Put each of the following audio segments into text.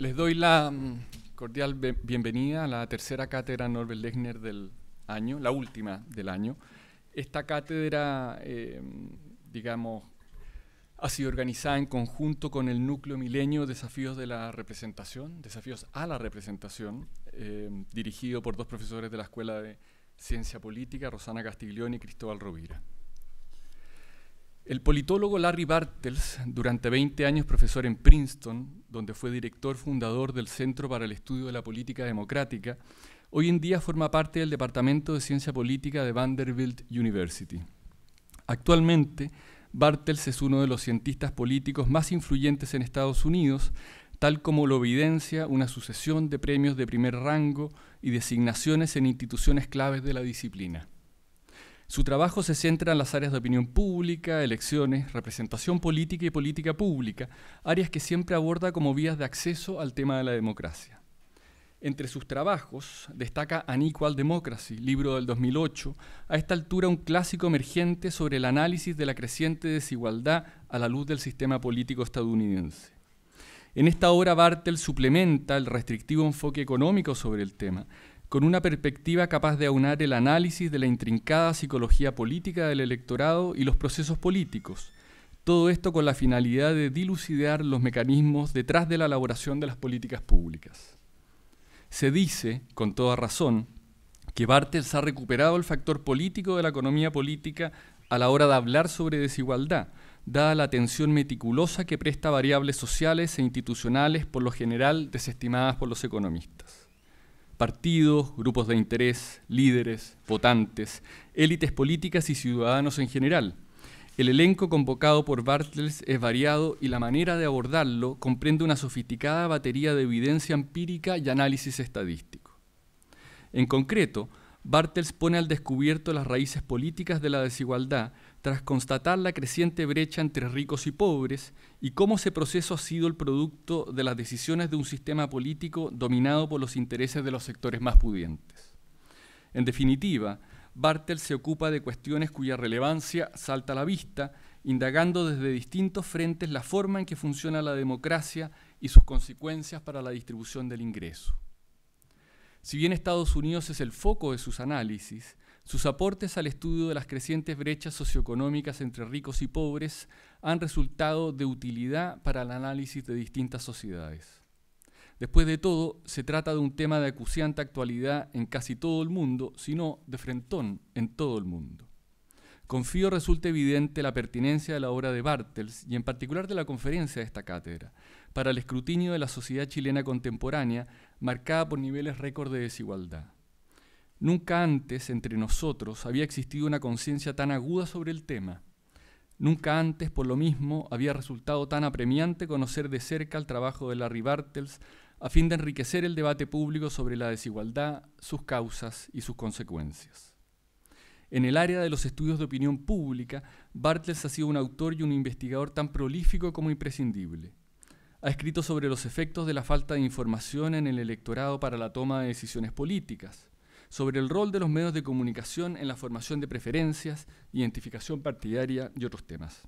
Les doy la mm, cordial bienvenida a la tercera cátedra Norbert Lechner del año, la última del año. Esta cátedra, eh, digamos, ha sido organizada en conjunto con el núcleo milenio Desafíos de la Representación, Desafíos a la Representación, eh, dirigido por dos profesores de la Escuela de Ciencia Política, Rosana Castiglione y Cristóbal Rovira. El politólogo Larry Bartels, durante 20 años profesor en Princeton, donde fue director fundador del Centro para el Estudio de la Política Democrática, hoy en día forma parte del Departamento de Ciencia Política de Vanderbilt University. Actualmente, Bartels es uno de los cientistas políticos más influyentes en Estados Unidos, tal como lo evidencia una sucesión de premios de primer rango y designaciones en instituciones claves de la disciplina. Su trabajo se centra en las áreas de opinión pública, elecciones, representación política y política pública, áreas que siempre aborda como vías de acceso al tema de la democracia. Entre sus trabajos destaca Unequal Democracy, libro del 2008, a esta altura un clásico emergente sobre el análisis de la creciente desigualdad a la luz del sistema político estadounidense. En esta obra Bartel suplementa el restrictivo enfoque económico sobre el tema, con una perspectiva capaz de aunar el análisis de la intrincada psicología política del electorado y los procesos políticos. Todo esto con la finalidad de dilucidar los mecanismos detrás de la elaboración de las políticas públicas. Se dice, con toda razón, que Bartels ha recuperado el factor político de la economía política a la hora de hablar sobre desigualdad, dada la atención meticulosa que presta variables sociales e institucionales por lo general desestimadas por los economistas partidos, grupos de interés, líderes, votantes, élites políticas y ciudadanos en general. El elenco convocado por Bartels es variado y la manera de abordarlo comprende una sofisticada batería de evidencia empírica y análisis estadístico. En concreto, Bartels pone al descubierto las raíces políticas de la desigualdad tras constatar la creciente brecha entre ricos y pobres y cómo ese proceso ha sido el producto de las decisiones de un sistema político dominado por los intereses de los sectores más pudientes. En definitiva, Bartel se ocupa de cuestiones cuya relevancia salta a la vista, indagando desde distintos frentes la forma en que funciona la democracia y sus consecuencias para la distribución del ingreso. Si bien Estados Unidos es el foco de sus análisis, sus aportes al estudio de las crecientes brechas socioeconómicas entre ricos y pobres han resultado de utilidad para el análisis de distintas sociedades. Después de todo, se trata de un tema de acuciante actualidad en casi todo el mundo, sino de frentón en todo el mundo. Confío resulta evidente la pertinencia de la obra de Bartels y en particular de la conferencia de esta cátedra para el escrutinio de la sociedad chilena contemporánea marcada por niveles récord de desigualdad. Nunca antes entre nosotros había existido una conciencia tan aguda sobre el tema. Nunca antes, por lo mismo, había resultado tan apremiante conocer de cerca el trabajo de Larry Bartels a fin de enriquecer el debate público sobre la desigualdad, sus causas y sus consecuencias. En el área de los estudios de opinión pública, Bartels ha sido un autor y un investigador tan prolífico como imprescindible. Ha escrito sobre los efectos de la falta de información en el electorado para la toma de decisiones políticas, sobre el rol de los medios de comunicación en la formación de preferencias, identificación partidaria y otros temas.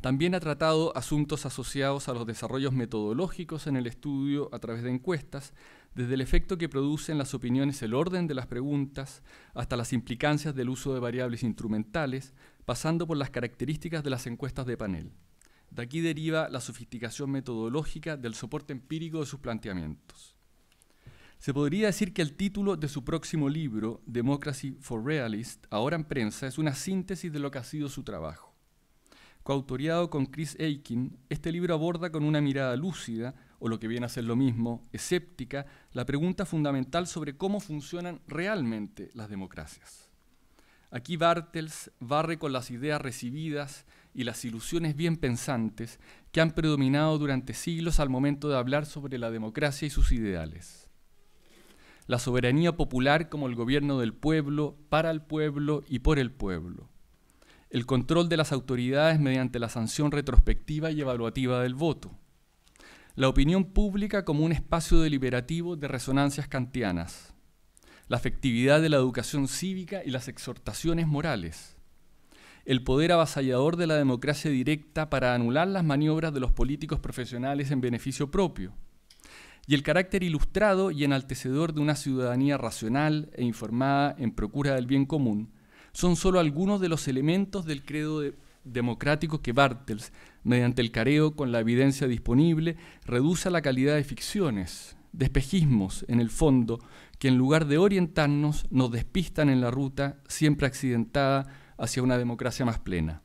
También ha tratado asuntos asociados a los desarrollos metodológicos en el estudio a través de encuestas, desde el efecto que produce en las opiniones el orden de las preguntas, hasta las implicancias del uso de variables instrumentales, pasando por las características de las encuestas de panel. De aquí deriva la sofisticación metodológica del soporte empírico de sus planteamientos. Se podría decir que el título de su próximo libro, Democracy for Realists, ahora en prensa, es una síntesis de lo que ha sido su trabajo. Coautoriado con Chris Aikin, este libro aborda con una mirada lúcida, o lo que viene a ser lo mismo, escéptica, la pregunta fundamental sobre cómo funcionan realmente las democracias. Aquí Bartels barre con las ideas recibidas y las ilusiones bien pensantes que han predominado durante siglos al momento de hablar sobre la democracia y sus ideales la soberanía popular como el gobierno del pueblo, para el pueblo y por el pueblo, el control de las autoridades mediante la sanción retrospectiva y evaluativa del voto, la opinión pública como un espacio deliberativo de resonancias kantianas, la efectividad de la educación cívica y las exhortaciones morales, el poder avasallador de la democracia directa para anular las maniobras de los políticos profesionales en beneficio propio, y el carácter ilustrado y enaltecedor de una ciudadanía racional e informada en procura del bien común, son solo algunos de los elementos del credo democrático que Bartels, mediante el careo con la evidencia disponible, reduce a la calidad de ficciones, despejismos, espejismos, en el fondo, que en lugar de orientarnos, nos despistan en la ruta siempre accidentada hacia una democracia más plena.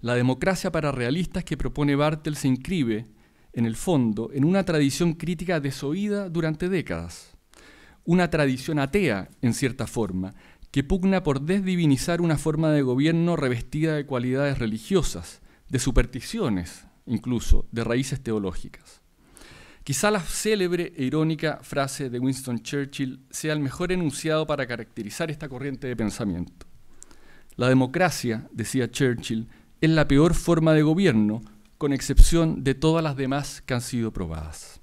La democracia para realistas que propone Bartels se inscribe, en el fondo, en una tradición crítica desoída durante décadas. Una tradición atea, en cierta forma, que pugna por desdivinizar una forma de gobierno revestida de cualidades religiosas, de supersticiones, incluso de raíces teológicas. Quizá la célebre e irónica frase de Winston Churchill sea el mejor enunciado para caracterizar esta corriente de pensamiento. La democracia, decía Churchill, es la peor forma de gobierno con excepción de todas las demás que han sido probadas.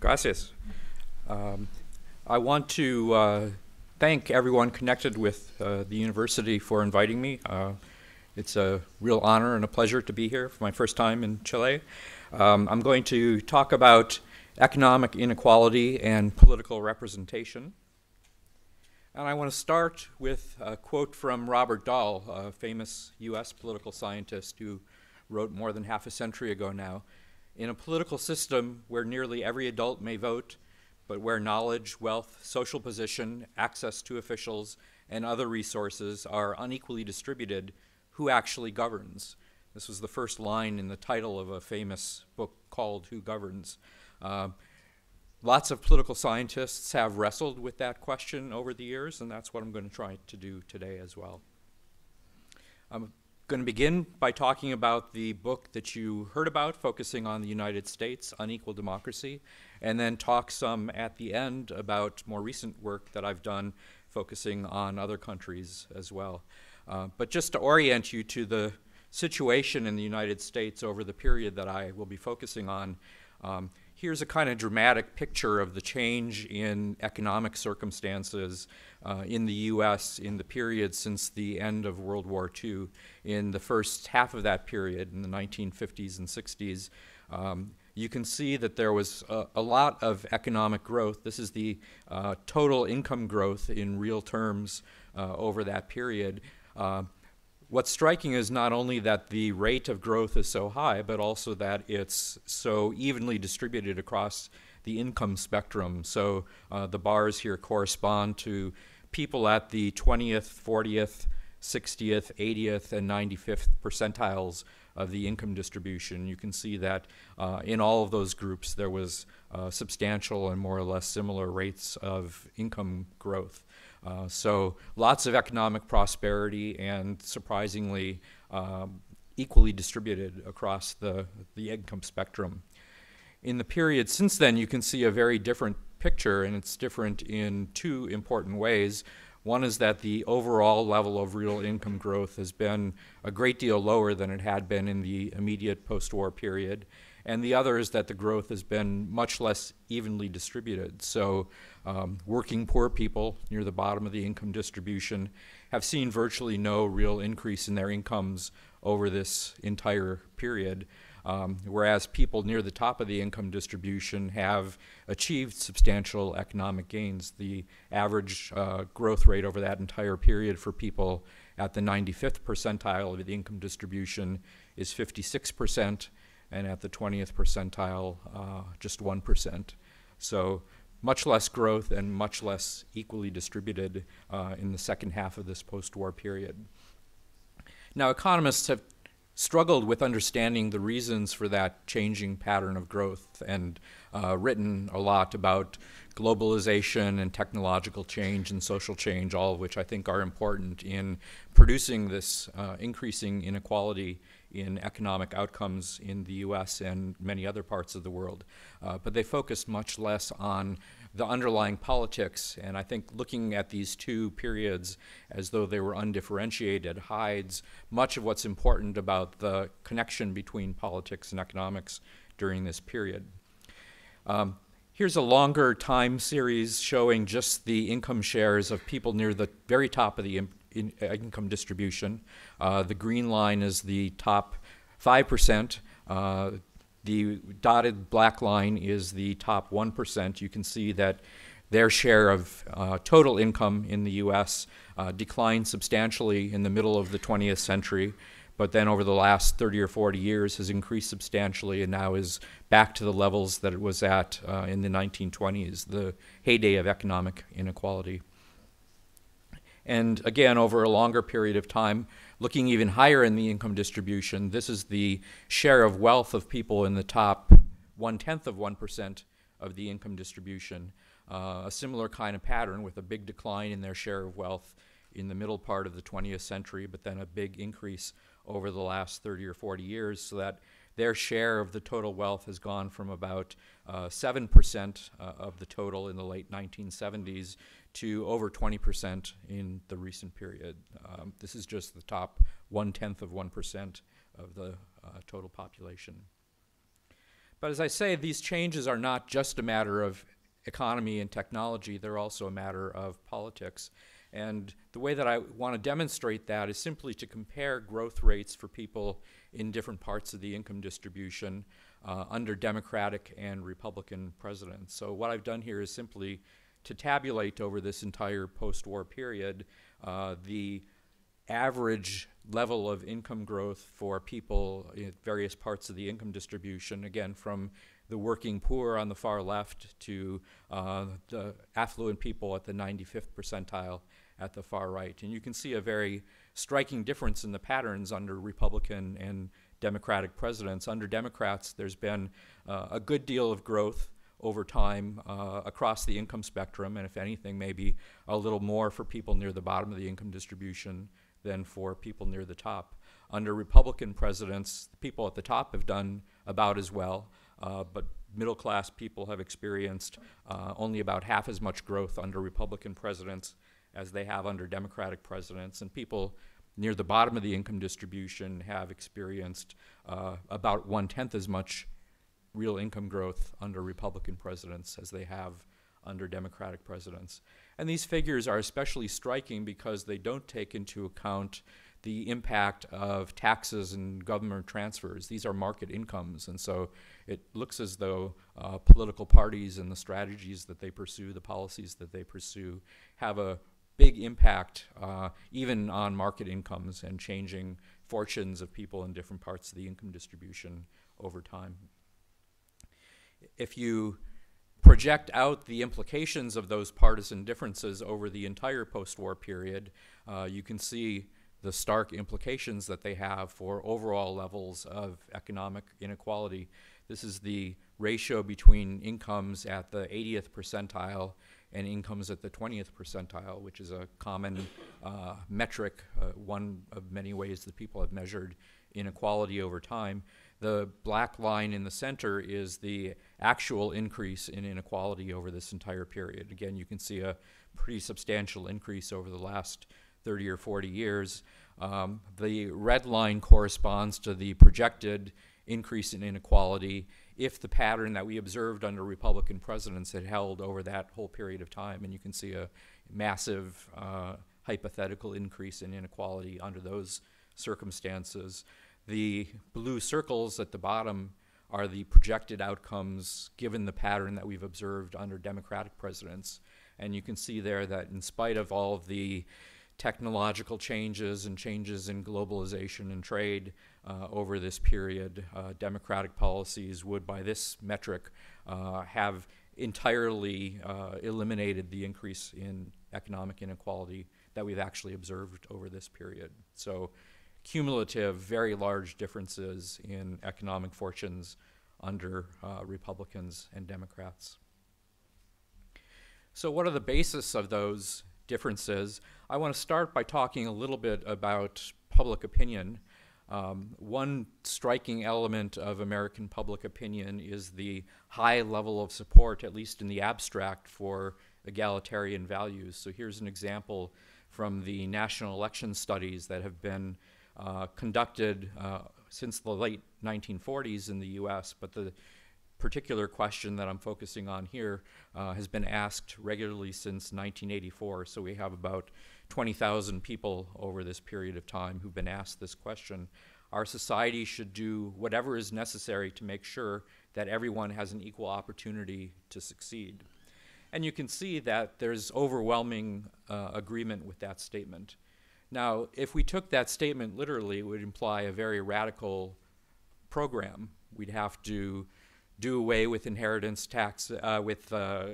Gracias. Um, I want to uh, thank everyone connected with uh, the university for inviting me. Uh, it's a real honor and a pleasure to be here for my first time in Chile. Um, I'm going to talk about economic inequality and political representation. And I want to start with a quote from Robert Dahl, a famous US political scientist who wrote more than half a century ago now. In a political system where nearly every adult may vote, but where knowledge, wealth, social position, access to officials, and other resources are unequally distributed, who actually governs. This was the first line in the title of a famous book called Who Governs. Uh, lots of political scientists have wrestled with that question over the years, and that's what I'm going to try to do today as well. I'm going to begin by talking about the book that you heard about, focusing on the United States, Unequal Democracy, and then talk some at the end about more recent work that I've done focusing on other countries as well. Uh, but just to orient you to the situation in the United States over the period that I will be focusing on, um, here's a kind of dramatic picture of the change in economic circumstances uh, in the U.S. in the period since the end of World War II. In the first half of that period, in the 1950s and 60s, um, you can see that there was a, a, lot of economic growth. This is the uh, total income growth in real terms uh, over that period. Uh, what's striking is not only that the rate of growth is so high, but also that it's so evenly distributed across the income spectrum. So uh, the bars here correspond to people at the 20th, 40th, 60th, 80th, and 95th percentiles of the income distribution. You can see that uh, in all of those groups there was uh, substantial and more or less similar rates of income growth. Uh, so lots of economic prosperity and surprisingly um, equally distributed across the, the income spectrum. In the period since then, you can see a very different picture, and it's different in two important ways. One is that the overall level of real income growth has been a great deal lower than it had been in the immediate post war period and the other is that the growth has been much less evenly distributed. So um, working poor people near the bottom of the income distribution have seen virtually no real increase in their incomes over this entire period, um, whereas people near the top of the income distribution have achieved substantial economic gains. The average uh, growth rate over that entire period for people at the 95th percentile of the income distribution is 56 percent and at the 20th percentile, uh, just 1%. So much less growth and much less equally distributed uh, in the second half of this post-war period. Now, economists have struggled with understanding the reasons for that changing pattern of growth and uh, written a lot about globalization and technological change and social change, all of which I think are important in producing this uh, increasing inequality in economic outcomes in the US and many other parts of the world. Uh, but they focused much less on the underlying politics. And I think looking at these two periods as though they were undifferentiated hides much of what's important about the connection between politics and economics during this period. Um, Here's a longer time series showing just the income shares of people near the very top of the in income distribution. Uh, the green line is the top 5%. Uh, the dotted black line is the top 1%. You can see that their share of uh, total income in the US uh, declined substantially in the middle of the 20th century, but then over the last 30 or 40 years has increased substantially and now is back to the levels that it was at uh, in the 1920s, the heyday of economic inequality. And again, over a longer period of time, looking even higher in the income distribution, this is the share of wealth of people in the top one-tenth of 1% 1 of the income distribution. Uh, a similar kind of pattern with a big decline in their share of wealth in the middle part of the 20th century, but then a big increase over the last 30 or 40 years so that their share of the total wealth has gone from about 7% uh, uh, of the total in the late 1970s to over 20% in the recent period. Um, this is just the top one tenth of 1% of the uh, total population. But as I say, these changes are not just a matter of economy and technology, they're also a matter of politics. And the way that I want to demonstrate that is simply to compare growth rates for people in different parts of the income distribution uh, under Democratic and Republican presidents. So what I've done here is simply to tabulate over this entire post-war period uh, the average level of income growth for people in various parts of the income distribution, again, from the working poor on the far left to uh, the affluent people at the 95th percentile at the far right. And you can see a very striking difference in the patterns under Republican and Democratic presidents. Under Democrats, there's been uh, a good deal of growth over time uh, across the income spectrum, and if anything, maybe a little more for people near the bottom of the income distribution than for people near the top. Under Republican presidents, people at the top have done about as well, uh, but middle class people have experienced uh, only about half as much growth under Republican presidents as they have under Democratic presidents, and people near the bottom of the income distribution have experienced uh, about one tenth as much real income growth under Republican presidents as they have under Democratic presidents. And these figures are especially striking because they don't take into account the impact of taxes and government transfers. These are market incomes, and so it looks as though uh, political parties and the strategies that they pursue, the policies that they pursue, have a big impact uh, even on market incomes and changing fortunes of people in different parts of the income distribution over time if you project out the implications of those partisan differences over the entire post-war period, uh, you can see the stark implications that they have for overall levels of economic inequality. This is the ratio between incomes at the 80th percentile and incomes at the 20th percentile, which is a common uh, metric, uh, one of many ways that people have measured inequality over time. The black line in the center is the actual increase in inequality over this entire period. Again, you can see a pretty substantial increase over the last 30 or 40 years. Um, the red line corresponds to the projected increase in inequality if the pattern that we observed under Republican presidents had held over that whole period of time. And you can see a massive uh, hypothetical increase in inequality under those circumstances. The blue circles at the bottom are the projected outcomes given the pattern that we've observed under Democratic presidents. And you can see there that in spite of all of the technological changes and changes in globalization and trade uh, over this period, uh, democratic policies would, by this metric, uh, have entirely uh, eliminated the increase in economic inequality that we've actually observed over this period. So cumulative, very large differences in economic fortunes under uh, Republicans and Democrats. So, what are the basis of those differences? I want to start by talking a little bit about public opinion. Um, one striking element of American public opinion is the high level of support, at least in the abstract, for egalitarian values. So, here's an example from the national election studies that have been uh, conducted uh, since the late 1940s in the US, but the particular question that I'm focusing on here uh, has been asked regularly since 1984. So we have about 20,000 people over this period of time who've been asked this question. Our society should do whatever is necessary to make sure that everyone has an equal opportunity to succeed. And you can see that there's overwhelming uh, agreement with that statement. Now, if we took that statement literally, it would imply a very radical program. We'd have to do away with inheritance tax, uh, with uh,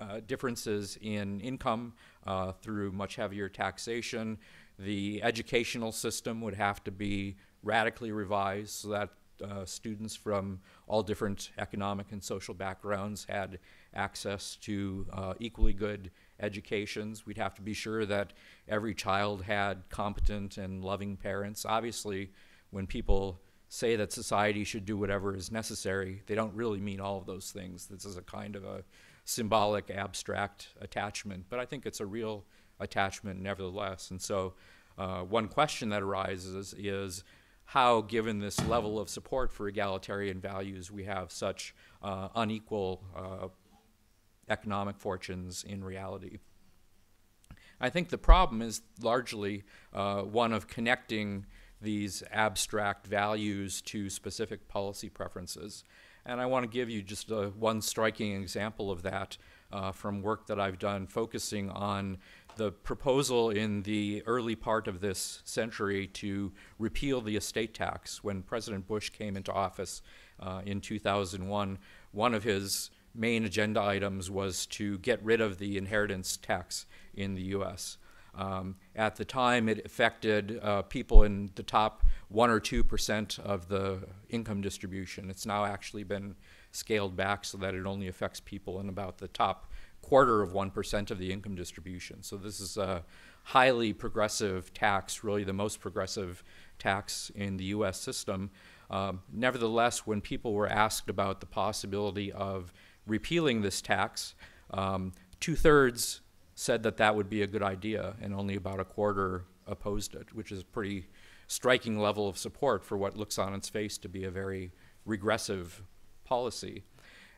uh, differences in income uh, through much heavier taxation. The educational system would have to be radically revised so that uh, students from all different economic and social backgrounds had access to uh, equally good educations. We'd have to be sure that every child had competent and loving parents. Obviously, when people say that society should do whatever is necessary, they don't really mean all of those things. This is a kind of a symbolic, abstract attachment, but I think it's a real attachment nevertheless. And so, uh, one question that arises is how, given this level of support for egalitarian values, we have such uh, unequal uh, economic fortunes in reality. I think the problem is largely uh, one of connecting these abstract values to specific policy preferences. And I want to give you just a, uh, one striking example of that uh, from work that I've done focusing on the proposal in the early part of this century to repeal the estate tax. When President Bush came into office uh, in 2001, one of his main agenda items was to get rid of the inheritance tax in the US. Um, at the time, it affected uh, people in the top 1 or 2% of the income distribution. It's now actually been scaled back so that it only affects people in about the top quarter of 1% of the income distribution. So this is a highly progressive tax, really the most progressive tax in the US system. Um, nevertheless, when people were asked about the possibility of repealing this tax, um, two-thirds said that that would be a good idea, and only about a quarter opposed it, which is a pretty striking level of support for what looks on its face to be a very regressive policy.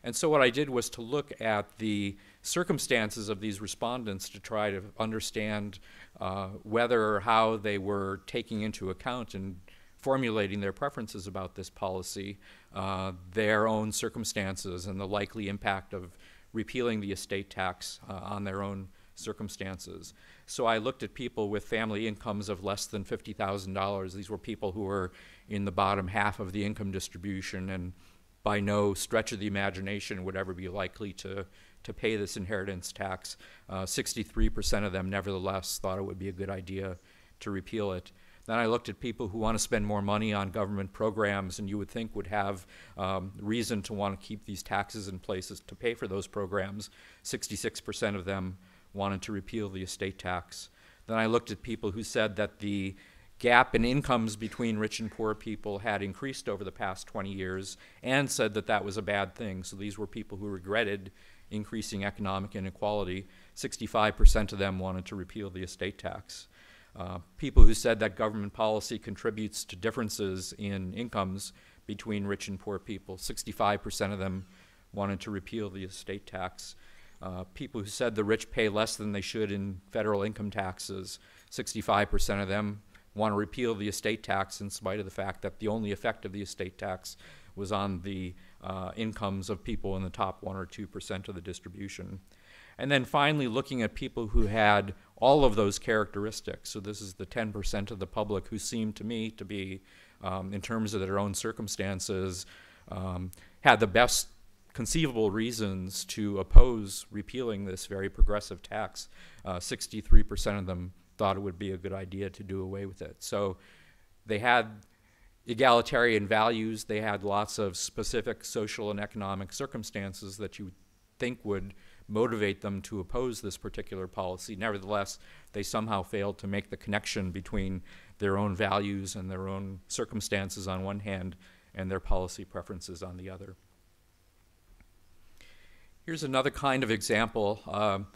And so what I did was to look at the circumstances of these respondents to try to understand uh, whether or how they were taking into account and formulating their preferences about this policy, uh, their own circumstances and the likely impact of repealing the estate tax uh, on their own circumstances. So I looked at people with family incomes of less than $50,000. These were people who were in the bottom half of the income distribution and by no stretch of the imagination would ever be likely to, to pay this inheritance tax. 63% uh, of them, nevertheless, thought it would be a good idea to repeal it. Then I looked at people who want to spend more money on government programs and you would think would have um, reason to want to keep these taxes in places to pay for those programs. 66% of them wanted to repeal the estate tax. Then I looked at people who said that the gap in incomes between rich and poor people had increased over the past 20 years and said that that was a bad thing. So these were people who regretted increasing economic inequality. 65% of them wanted to repeal the estate tax. Uh, people who said that government policy contributes to differences in incomes between rich and poor people. 65% of them wanted to repeal the estate tax. Uh, people who said the rich pay less than they should in federal income taxes, 65% of them want to repeal the estate tax in spite of the fact that the only effect of the estate tax was on the uh, incomes of people in the top 1 or 2% of the distribution. And then finally, looking at people who had all of those characteristics. So this is the 10% of the public who seem to me to be, um, in terms of their own circumstances, um, had the best conceivable reasons to oppose repealing this very progressive tax. 63% uh, of them thought it would be a good idea to do away with it. So they had egalitarian values, they had lots of specific social and economic circumstances that you think would motivate them to oppose this particular policy. Nevertheless, they somehow failed to make the connection between their own values and their own circumstances on one hand and their policy preferences on the other. Here's another kind of example. Um,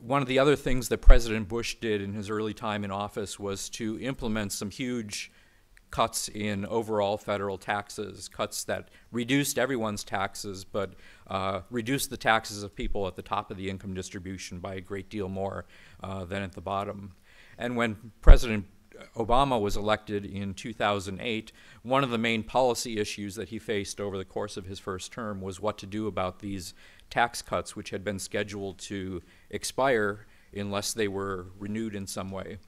one of the other things that President Bush did in his early time in office was to implement some huge cuts in overall federal taxes, cuts that reduced everyone's taxes, but uh, reduced the taxes of people at the top of the income distribution by a great deal more uh, than at the bottom. And when President Obama was elected in 2008, one of the main policy issues that he faced over the course of his first term was what to do about these tax cuts, which had been scheduled to expire unless they were renewed in some way.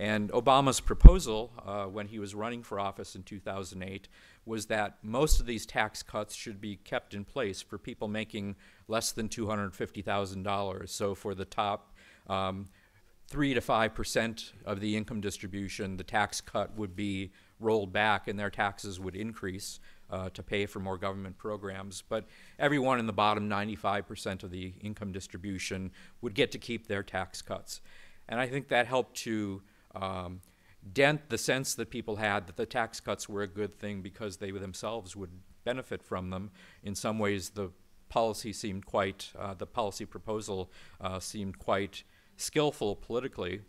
And Obama's proposal uh, when he was running for office in 2008 was that most of these tax cuts should be kept in place for people making less than $250,000. So for the top um, 3 to 5% of the income distribution, the tax cut would be rolled back and their taxes would increase uh, to pay for more government programs. But everyone in the bottom 95% of the income distribution would get to keep their tax cuts. And I think that helped to um, dent the sense that people had that the tax cuts were a good thing because they themselves would benefit from them. In some ways, the policy seemed quite, uh, the policy proposal uh, seemed quite skillful politically.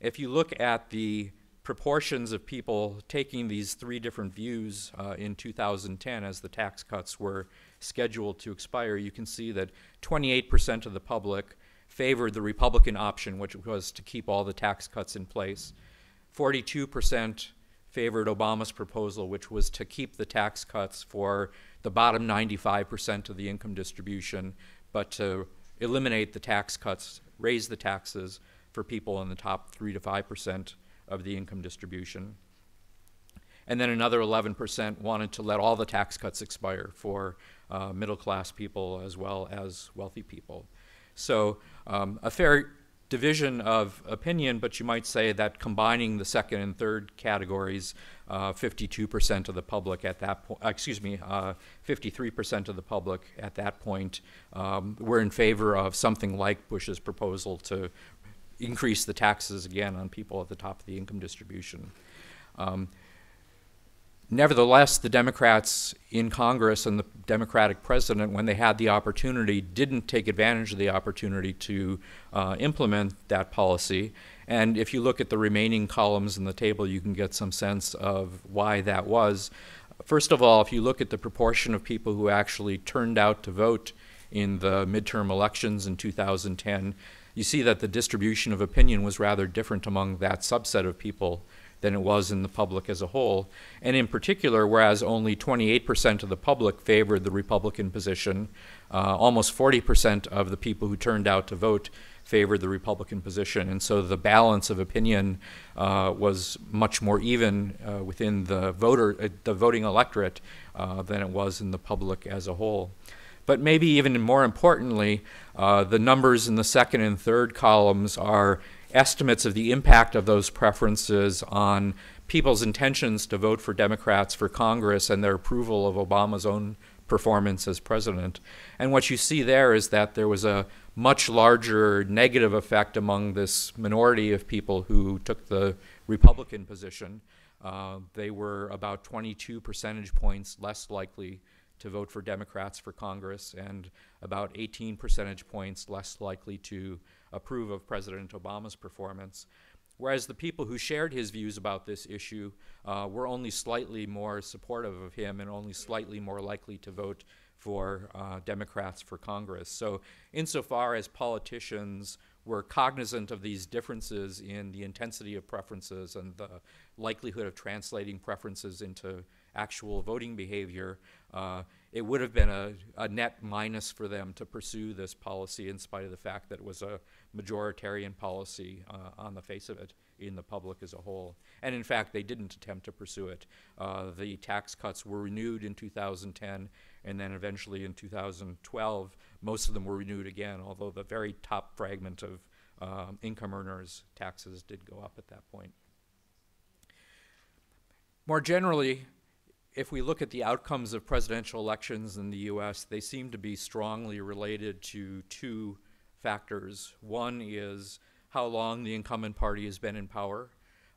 If you look at the proportions of people taking these three different views uh, in 2010 as the tax cuts were scheduled to expire, you can see that 28% of the public favored the Republican option, which was to keep all the tax cuts in place. 42% favored Obama's proposal, which was to keep the tax cuts for the bottom 95% of the income distribution, but to eliminate the tax cuts, raise the taxes for people in the top 3 to 5% of the income distribution. And then another 11% wanted to let all the tax cuts expire for uh, middle class people as well as wealthy people. So um, a fair division of opinion, but you might say that combining the second and third categories, 52% uh, of the public at that point, excuse me, 53% uh, of the public at that point um, were in favor of something like Bush's proposal to increase the taxes again on people at the top of the income distribution. Um, Nevertheless, the Democrats in Congress and the Democratic president, when they had the opportunity, didn't take advantage of the opportunity to uh, implement that policy. And if you look at the remaining columns in the table, you can get some sense of why that was. First of all, if you look at the proportion of people who actually turned out to vote in the midterm elections in 2010, you see that the distribution of opinion was rather different among that subset of people than it was in the public as a whole. And in particular, whereas only 28% of the public favored the Republican position, uh, almost 40% of the people who turned out to vote favored the Republican position. And so the balance of opinion uh, was much more even uh, within the, voter, uh, the voting electorate uh, than it was in the public as a whole. But maybe even more importantly, uh, the numbers in the second and third columns are estimates of the impact of those preferences on people's intentions to vote for Democrats for Congress and their approval of Obama's own performance as president. And what you see there is that there was a much larger negative effect among this minority of people who took the Republican position. Uh, they were about 22 percentage points less likely to vote for Democrats for Congress and about 18 percentage points less likely to approve of President Obama's performance. Whereas the people who shared his views about this issue uh, were only slightly more supportive of him and only slightly more likely to vote for uh, Democrats for Congress. So, insofar as politicians were cognizant of these differences in the intensity of preferences and the likelihood of translating preferences into actual voting behavior, uh, it would have been a, a, net minus for them to pursue this policy in spite of the fact that it was a majoritarian policy uh, on the face of it in the public as a whole. And in fact, they didn't attempt to pursue it. Uh, the tax cuts were renewed in 2010, and then eventually in 2012, most of them were renewed again, although the very top fragment of um, income earners' taxes did go up at that point. More generally, if we look at the outcomes of presidential elections in the US, they seem to be strongly related to two factors. One is how long the incumbent party has been in power.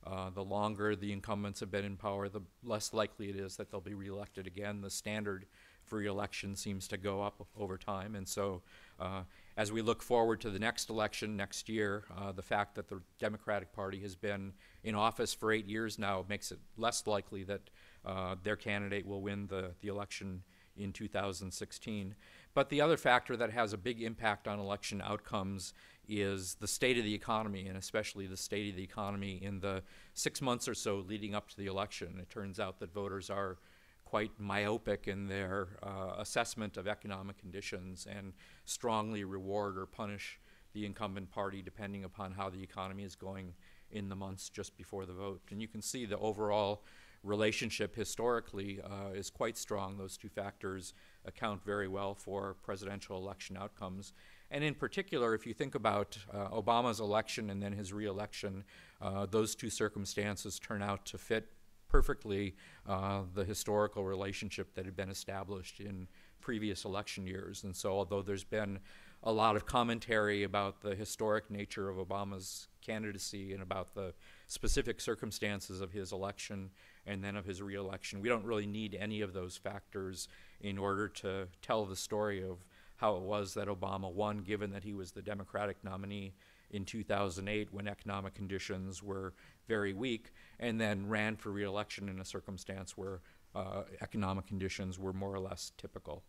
Uh, the longer the incumbents have been in power, the less likely it is that they'll be reelected again. The standard for election seems to go up over time. And so, uh, as we look forward to the next election next year, uh, the fact that the Democratic Party has been in office for eight years now makes it less likely that uh, their candidate will win the, the election in 2016. But the other factor that has a big impact on election outcomes is the state of the economy, and especially the state of the economy in the six months or so leading up to the election. It turns out that voters are quite myopic in their uh, assessment of economic conditions and strongly reward or punish the incumbent party depending upon how the economy is going in the months just before the vote. And you can see the overall relationship historically uh, is quite strong. Those two factors account very well for presidential election outcomes. And in particular, if you think about uh, Obama's election and then his reelection, uh, those two circumstances turn out to fit perfectly uh, the historical relationship that had been established in previous election years. And so, although there's been a lot of commentary about the historic nature of Obama's candidacy and about the specific circumstances of his election, and then of his reelection. We don't really need any of those factors in order to tell the story of how it was that Obama won, given that he was the Democratic nominee in 2008 when economic conditions were very weak, and then ran for reelection in a circumstance where uh, economic conditions were more or less typical.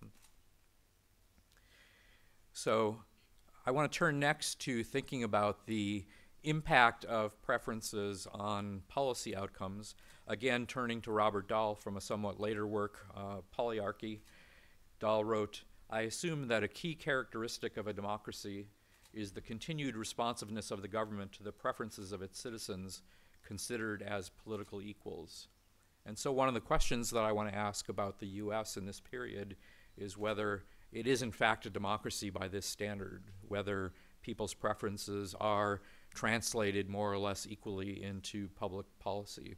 So I want to turn next to thinking about the impact of preferences on policy outcomes. Again, turning to Robert Dahl from a somewhat later work, uh, Polyarchy, Dahl wrote, I assume that a key characteristic of a democracy is the continued responsiveness of the government to the preferences of its citizens considered as political equals. And so one of the questions that I want to ask about the US in this period is whether it is in fact a democracy by this standard, whether people's preferences are translated more or less equally into public policy.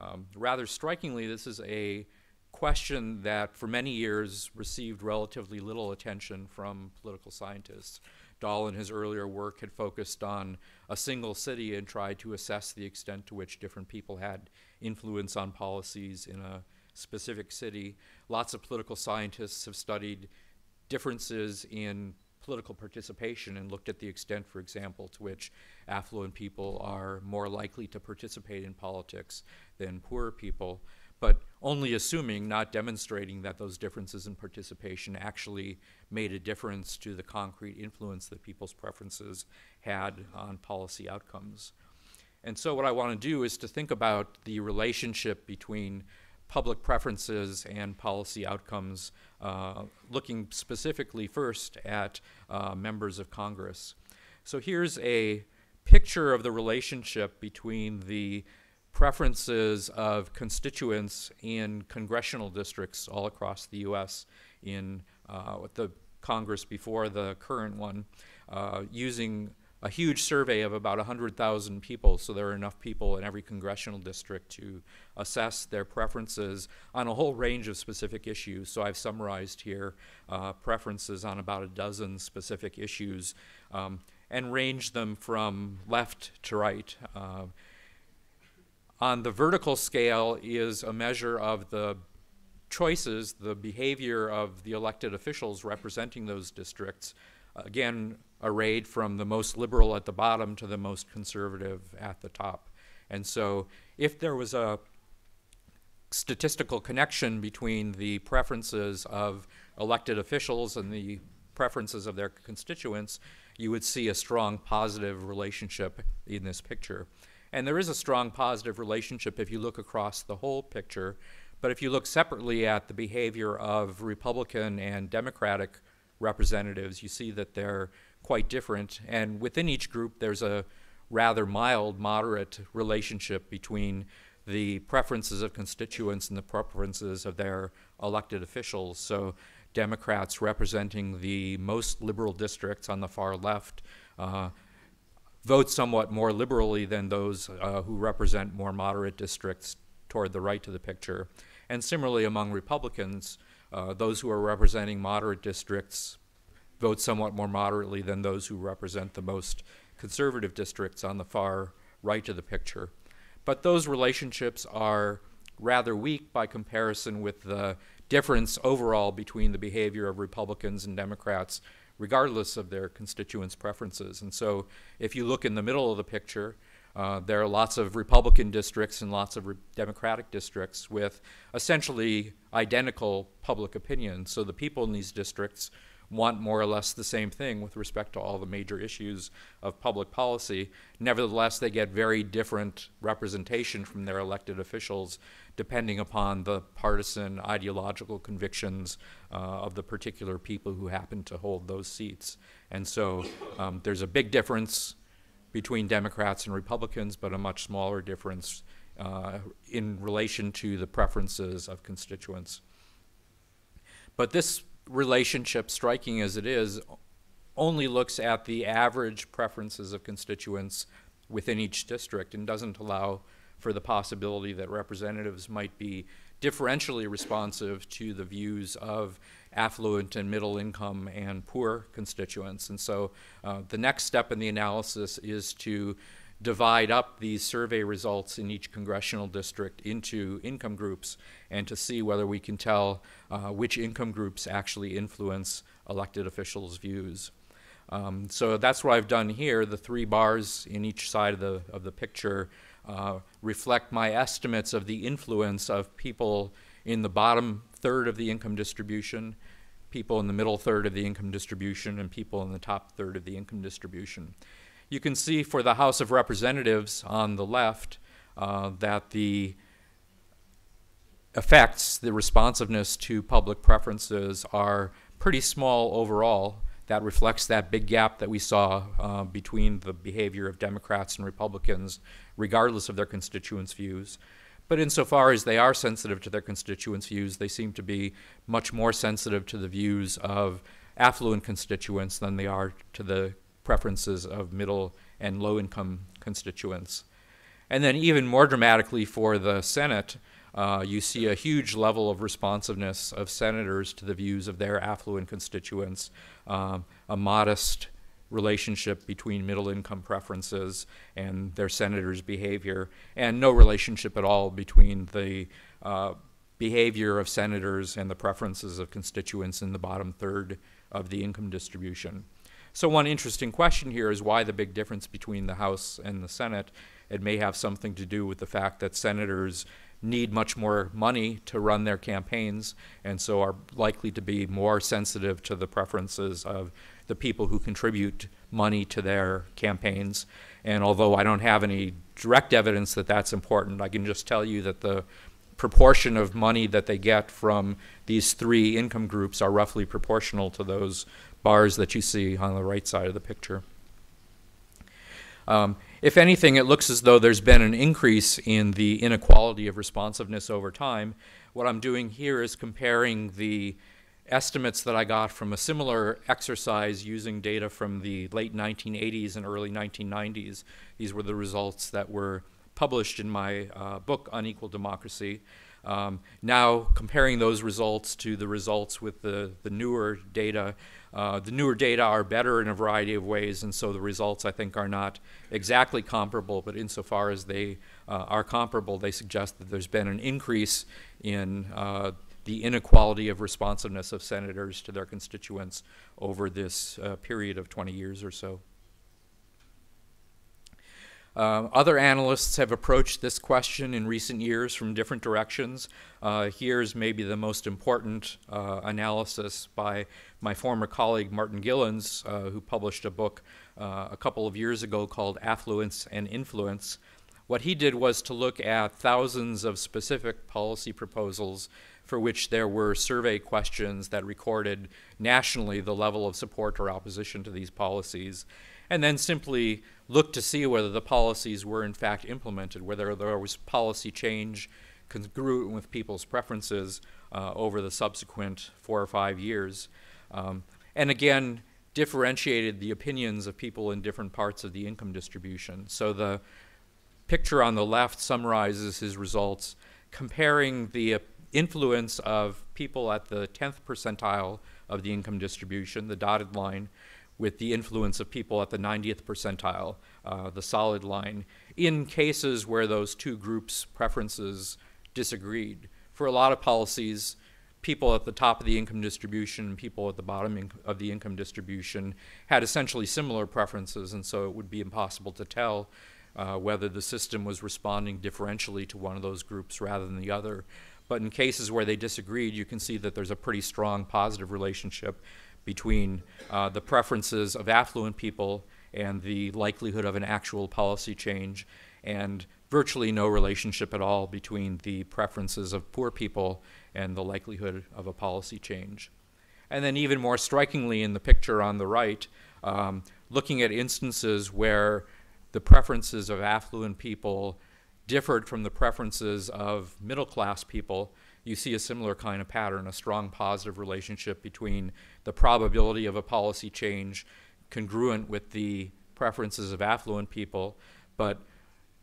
Um, rather strikingly, this is a question that for many years received relatively little attention from political scientists. Dahl in his earlier work had focused on a single city and tried to assess the extent to which different people had influence on policies in a specific city. Lots of political scientists have studied differences in political participation and looked at the extent, for example, to which affluent people are more likely to participate in politics than poorer people, but only assuming, not demonstrating that those differences in participation actually made a difference to the concrete influence that people's preferences had on policy outcomes. And so what I want to do is to think about the relationship between public preferences and policy outcomes, uh, looking specifically first at uh, members of Congress. So here's a picture of the relationship between the preferences of constituents in congressional districts all across the U.S. in uh, the Congress before the current one, uh, using a huge survey of about 100,000 people, so there are enough people in every congressional district to assess their preferences on a whole range of specific issues. So I've summarized here uh, preferences on about a dozen specific issues um, and range them from left to right. Uh, on the vertical scale is a measure of the choices, the behavior of the elected officials representing those districts, again, arrayed from the most liberal at the bottom to the most conservative at the top. And so if there was a statistical connection between the preferences of elected officials and the preferences of their constituents, you would see a strong positive relationship in this picture. And there is a strong positive relationship if you look across the whole picture. But if you look separately at the behavior of Republican and Democratic representatives, you see that they're quite different. And within each group, there's a rather mild, moderate relationship between the preferences of constituents and the preferences of their elected officials. So Democrats representing the most liberal districts on the far left uh, vote somewhat more liberally than those uh, who represent more moderate districts toward the right of the picture. And similarly, among Republicans, uh, those who are representing moderate districts vote somewhat more moderately than those who represent the most conservative districts on the far right of the picture. But those relationships are rather weak by comparison with the difference overall between the behavior of Republicans and Democrats regardless of their constituents' preferences. And so if you look in the middle of the picture, uh, there are lots of Republican districts and lots of Democratic districts with essentially identical public opinion. So the people in these districts want more or less the same thing with respect to all the major issues of public policy. Nevertheless, they get very different representation from their elected officials depending upon the partisan ideological convictions uh, of the particular people who happen to hold those seats. And so um, there's a big difference between Democrats and Republicans, but a much smaller difference uh, in relation to the preferences of constituents. But this relationship, striking as it is, only looks at the average preferences of constituents within each district and doesn't allow for the possibility that representatives might be differentially responsive to the views of affluent and middle income and poor constituents. And so uh, the next step in the analysis is to divide up these survey results in each congressional district into income groups and to see whether we can tell uh, which income groups actually influence elected officials' views. Um, so that's what I've done here. The three bars in each side of the, of the picture uh, reflect my estimates of the influence of people in the bottom third of the income distribution, people in the middle third of the income distribution, and people in the top third of the income distribution you can see for the House of Representatives on the left uh, that the effects, the responsiveness to public preferences are pretty small overall. That reflects that big gap that we saw uh, between the behavior of Democrats and Republicans, regardless of their constituents' views. But insofar as they are sensitive to their constituents' views, they seem to be much more sensitive to the views of affluent constituents than they are to the preferences of middle and low income constituents. And then, even more dramatically, for the Senate, uh, you see a huge level of responsiveness of senators to the views of their affluent constituents, um, a modest relationship between middle income preferences and their senators' behavior, and no relationship at all between the uh, behavior of senators and the preferences of constituents in the bottom third of the income distribution. So one interesting question here is why the big difference between the House and the Senate. It may have something to do with the fact that senators need much more money to run their campaigns and so are likely to be more sensitive to the preferences of the people who contribute money to their campaigns. And although I don't have any direct evidence that that's important, I can just tell you that the proportion of money that they get from these three income groups are roughly proportional to those bars that you see on the right side of the picture. Um, if anything, it looks as though there's been an increase in the inequality of responsiveness over time. What I'm doing here is comparing the estimates that I got from a similar exercise using data from the late 1980s and early 1990s. These were the results that were published in my uh, book, Unequal Democracy. Um, now comparing those results to the results with the, the newer data, uh, the newer data are better in a variety of ways, and so the results I think are not exactly comparable, but insofar as they uh, are comparable, they suggest that there's been an increase in uh, the inequality of responsiveness of senators to their constituents over this uh, period of 20 years or so. Um, other analysts have approached this question in recent years from different directions. Uh, here's maybe the most important uh, analysis by my former colleague Martin Gillens, uh, who published a book uh, a couple of years ago called Affluence and Influence. What he did was to look at thousands of specific policy proposals for which there were survey questions that recorded nationally the level of support or opposition to these policies, and then simply looked to see whether the policies were in fact implemented, whether there was policy change congruent with people's preferences uh, over the subsequent four or five years. Um, and again, differentiated the opinions of people in different parts of the income distribution. So the picture on the left summarizes his results, comparing the influence of people at the 10th percentile of the income distribution, the dotted line, with the influence of people at the 90th percentile, uh, the solid line, in cases where those two groups' preferences disagreed. For a lot of policies, people at the top of the income distribution and people at the bottom of the income distribution had essentially similar preferences, and so it would be impossible to tell uh, whether the system was responding differentially to one of those groups rather than the other. But in cases where they disagreed, you can see that there's a pretty strong positive relationship between uh, the preferences of affluent people and the likelihood of an actual policy change, and virtually no relationship at all between the preferences of poor people and the likelihood of a policy change. And then, even more strikingly, in the picture on the right, um, looking at instances where the preferences of affluent people differed from the preferences of middle class people, you see a similar kind of pattern, a strong positive relationship between the probability of a policy change congruent with the preferences of affluent people, but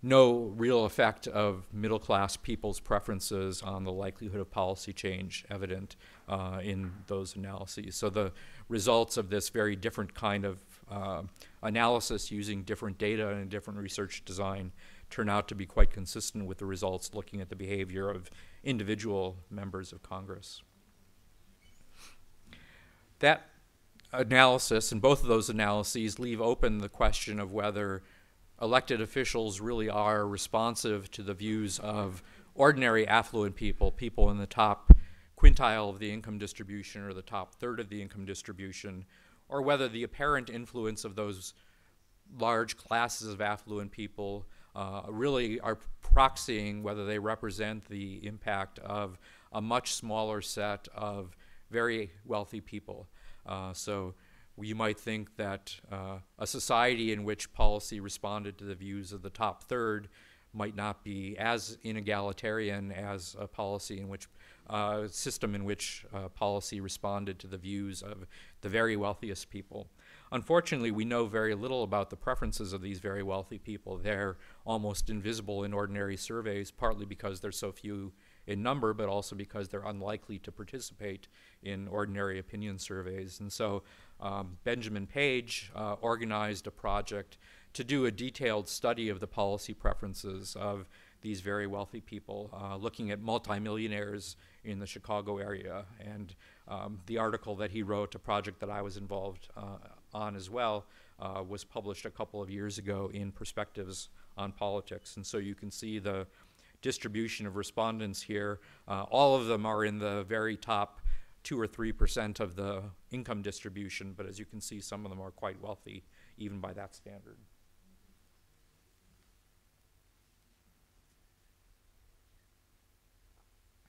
no real effect of middle class people's preferences on the likelihood of policy change evident uh, in those analyses. So the results of this very different kind of uh, analysis using different data and different research design turn out to be quite consistent with the results looking at the behavior of individual members of Congress. That analysis and both of those analyses leave open the question of whether elected officials really are responsive to the views of ordinary affluent people, people in the top quintile of the income distribution or the top third of the income distribution, or whether the apparent influence of those large classes of affluent people uh, really are proxying whether they represent the impact of a much smaller set of very wealthy people. Uh, so you might think that uh, a society in which policy responded to the views of the top third might not be as inegalitarian as a policy in which uh, system in which uh, policy responded to the views of the very wealthiest people. Unfortunately, we know very little about the preferences of these very wealthy people. They're almost invisible in ordinary surveys, partly because there's so few in number, but also because they're unlikely to participate in ordinary opinion surveys. And so um, Benjamin Page uh, organized a project to do a detailed study of the policy preferences of these very wealthy people, uh, looking at multimillionaires in the Chicago area. And um, the article that he wrote, a project that I was involved uh, on as well, uh, was published a couple of years ago in Perspectives on Politics. And so you can see the distribution of respondents here. Uh, all of them are in the very top two or three percent of the income distribution, but as you can see, some of them are quite wealthy even by that standard.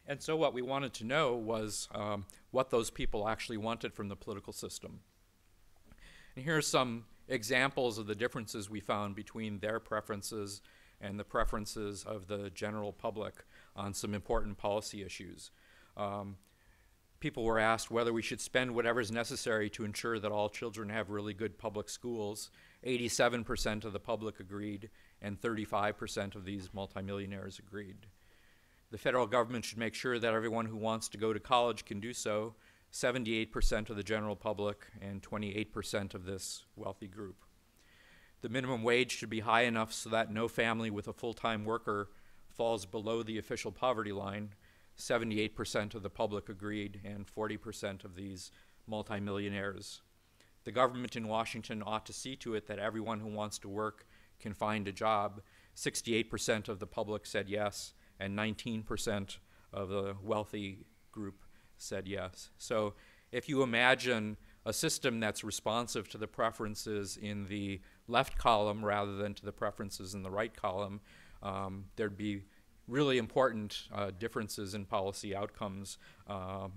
And so, what we wanted to know was um, what those people actually wanted from the political system. And here are some examples of the differences we found between their preferences and the preferences of the general public on some important policy issues. Um, people were asked whether we should spend whatever is necessary to ensure that all children have really good public schools. 87% of the public agreed, and 35% of these multimillionaires agreed. The federal government should make sure that everyone who wants to go to college can do so, 78% of the general public and 28% of this wealthy group. The minimum wage should be high enough so that no family with a full-time worker falls below the official poverty line. 78% of the public agreed and 40% of these multimillionaires. The government in Washington ought to see to it that everyone who wants to work can find a job. 68% of the public said yes, and 19% of the wealthy group said yes. So if you imagine a system that's responsive to the preferences in the left column rather than to the preferences in the right column, um, there'd be really important uh, differences in policy outcomes um,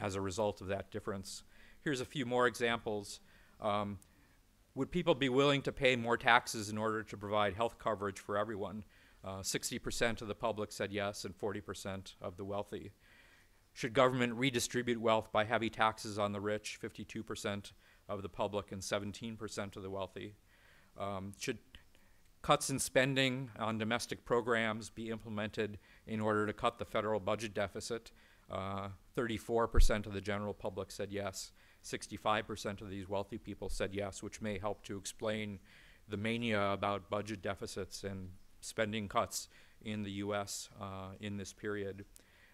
as a result of that difference. Here's a few more examples. Um, would people be willing to pay more taxes in order to provide health coverage for everyone? 60% uh, of the public said yes, and 40% of the wealthy. Should government redistribute wealth by heavy taxes on the rich, 52% of the public and 17% of the wealthy? Um, should cuts in spending on domestic programs be implemented in order to cut the federal budget deficit? 34% uh, of the general public said yes. 65% of these wealthy people said yes, which may help to explain the mania about budget deficits and spending cuts in the US uh, in this period.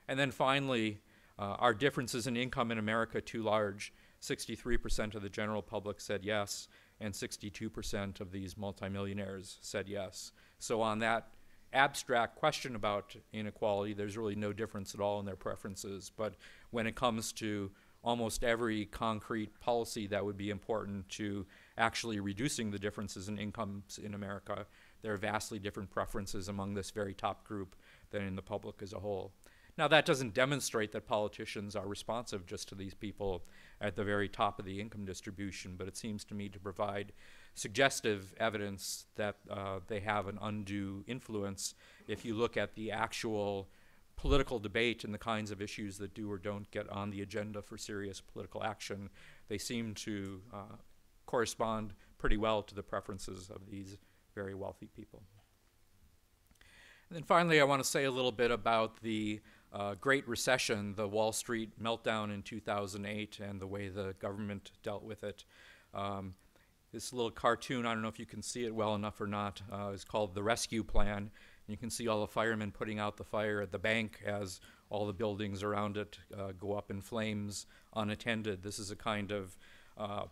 And then finally, uh, are differences in income in America too large? 63% of the general public said yes, and 62% of these multimillionaires said yes. So, on that abstract question about inequality, there's really no difference at all in their preferences. But when it comes to almost every concrete policy that would be important to actually reducing the differences in incomes in America, there are vastly different preferences among this very top group than in the public as a whole. Now, that doesn't demonstrate that politicians are responsive just to these people at the very top of the income distribution, but it seems to me to provide suggestive evidence that uh, they have an undue influence if you look at the actual political debate and the kinds of issues that do or don't get on the agenda for serious political action, they seem to uh, correspond pretty well to the preferences of these very wealthy people. And then finally, I want to say a little bit about the uh, Great Recession, the Wall Street meltdown in 2008, and the way the government dealt with it. Um, this little cartoon, I don't know if you can see it well enough or not, uh, is called The Rescue Plan. You can see all the firemen putting out the fire at the bank as all the buildings around it uh, go up in flames unattended. This is a kind of uh,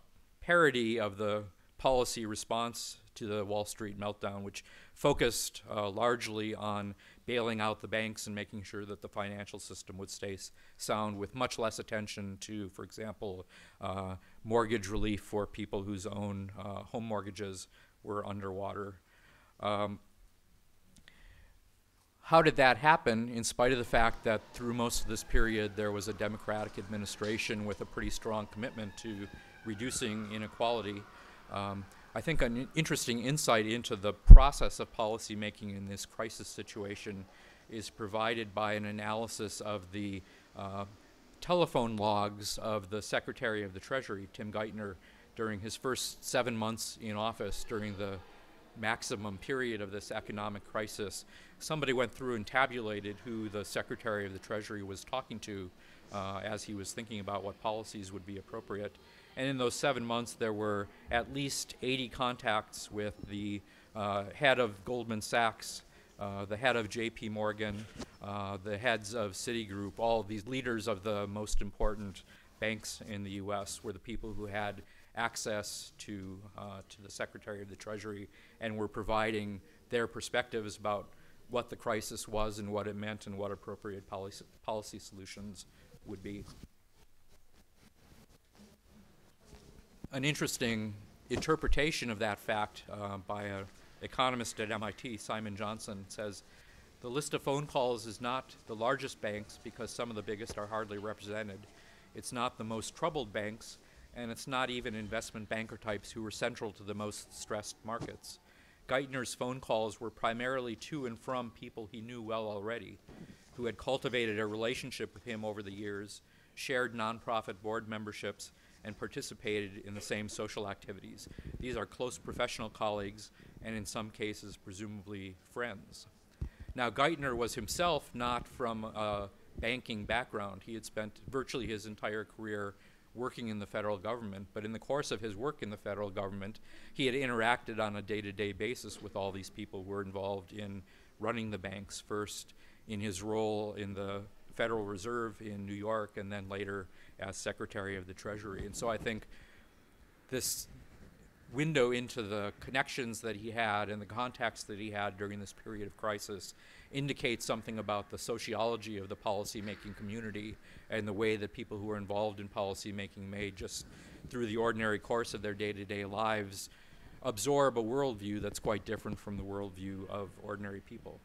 parody of the policy response to the Wall Street meltdown, which focused uh, largely on bailing out the banks and making sure that the financial system would stay sound, with much less attention to, for example, uh, mortgage relief for people whose own uh, home mortgages were underwater. Um, how did that happen in spite of the fact that through most of this period there was a Democratic administration with a pretty strong commitment to reducing inequality? um, I think an interesting insight into the process of policymaking in this crisis situation is provided by an analysis of the uh, telephone logs of the Secretary of the Treasury, Tim Geithner, during his first seven months in office during the maximum period of this economic crisis. Somebody went through and tabulated who the Secretary of the Treasury was talking to uh, as he was thinking about what policies would be appropriate. And in those seven months, there were at least 80 contacts with the uh, head of Goldman Sachs, uh, the head of JP Morgan, uh, the heads of Citigroup, all of these leaders of the most important banks in the US were the people who had access to, uh, to the Secretary of the Treasury and were providing their perspectives about what the crisis was and what it meant and what appropriate policy, policy solutions would be. an interesting interpretation of that fact uh, by an economist at MIT, Simon Johnson, says the list of phone calls is not the largest banks because some of the biggest are hardly represented. It's not the most troubled banks, and it's not even investment banker types who were central to the most stressed markets. Geithner's phone calls were primarily to and from people he knew well already, who had cultivated a relationship with him over the years, shared nonprofit board memberships, and participated in the same social activities. These are close professional colleagues and, in some cases, presumably friends. Now, Geithner was himself not from a banking background. He had spent virtually his entire career working in the federal government, but in the course of his work in the federal government, he had interacted on a day to day basis with all these people who were involved in running the banks first in his role in the Federal Reserve in New York, and then later as Secretary of the Treasury. And so I think this window into the connections that he had and the contacts that he had during this period of crisis indicates something about the sociology of the policymaking community and the way that people who were involved in policymaking may just through the ordinary course of their day-to-day -day lives absorb a worldview that's quite different from the worldview of ordinary people.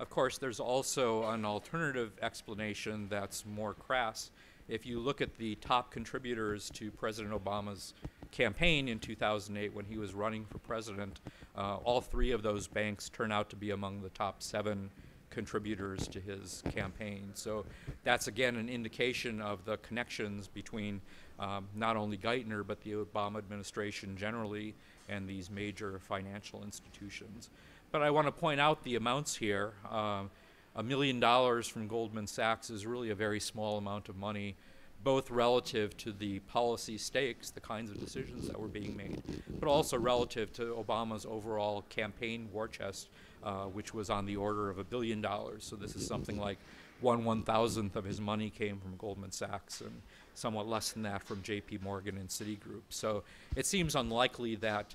Of course, there's also an alternative explanation that's more crass. If you look at the top contributors to President Obama's campaign in 2008 when he was running for president, uh, all three of those banks turn out to be among the top seven contributors to his campaign. So that's again an indication of the connections between um, not only Geithner but the Obama administration generally and these major financial institutions. But I want to point out the amounts here. Um, a million dollars from Goldman Sachs is really a very small amount of money, both relative to the policy stakes, the kinds of decisions that were being made, but also relative to Obama's overall campaign war chest, uh, which was on the order of a billion dollars. So this is something like one one thousandth of his money came from Goldman Sachs and somewhat less than that from J.P. Morgan and Citigroup. So it seems unlikely that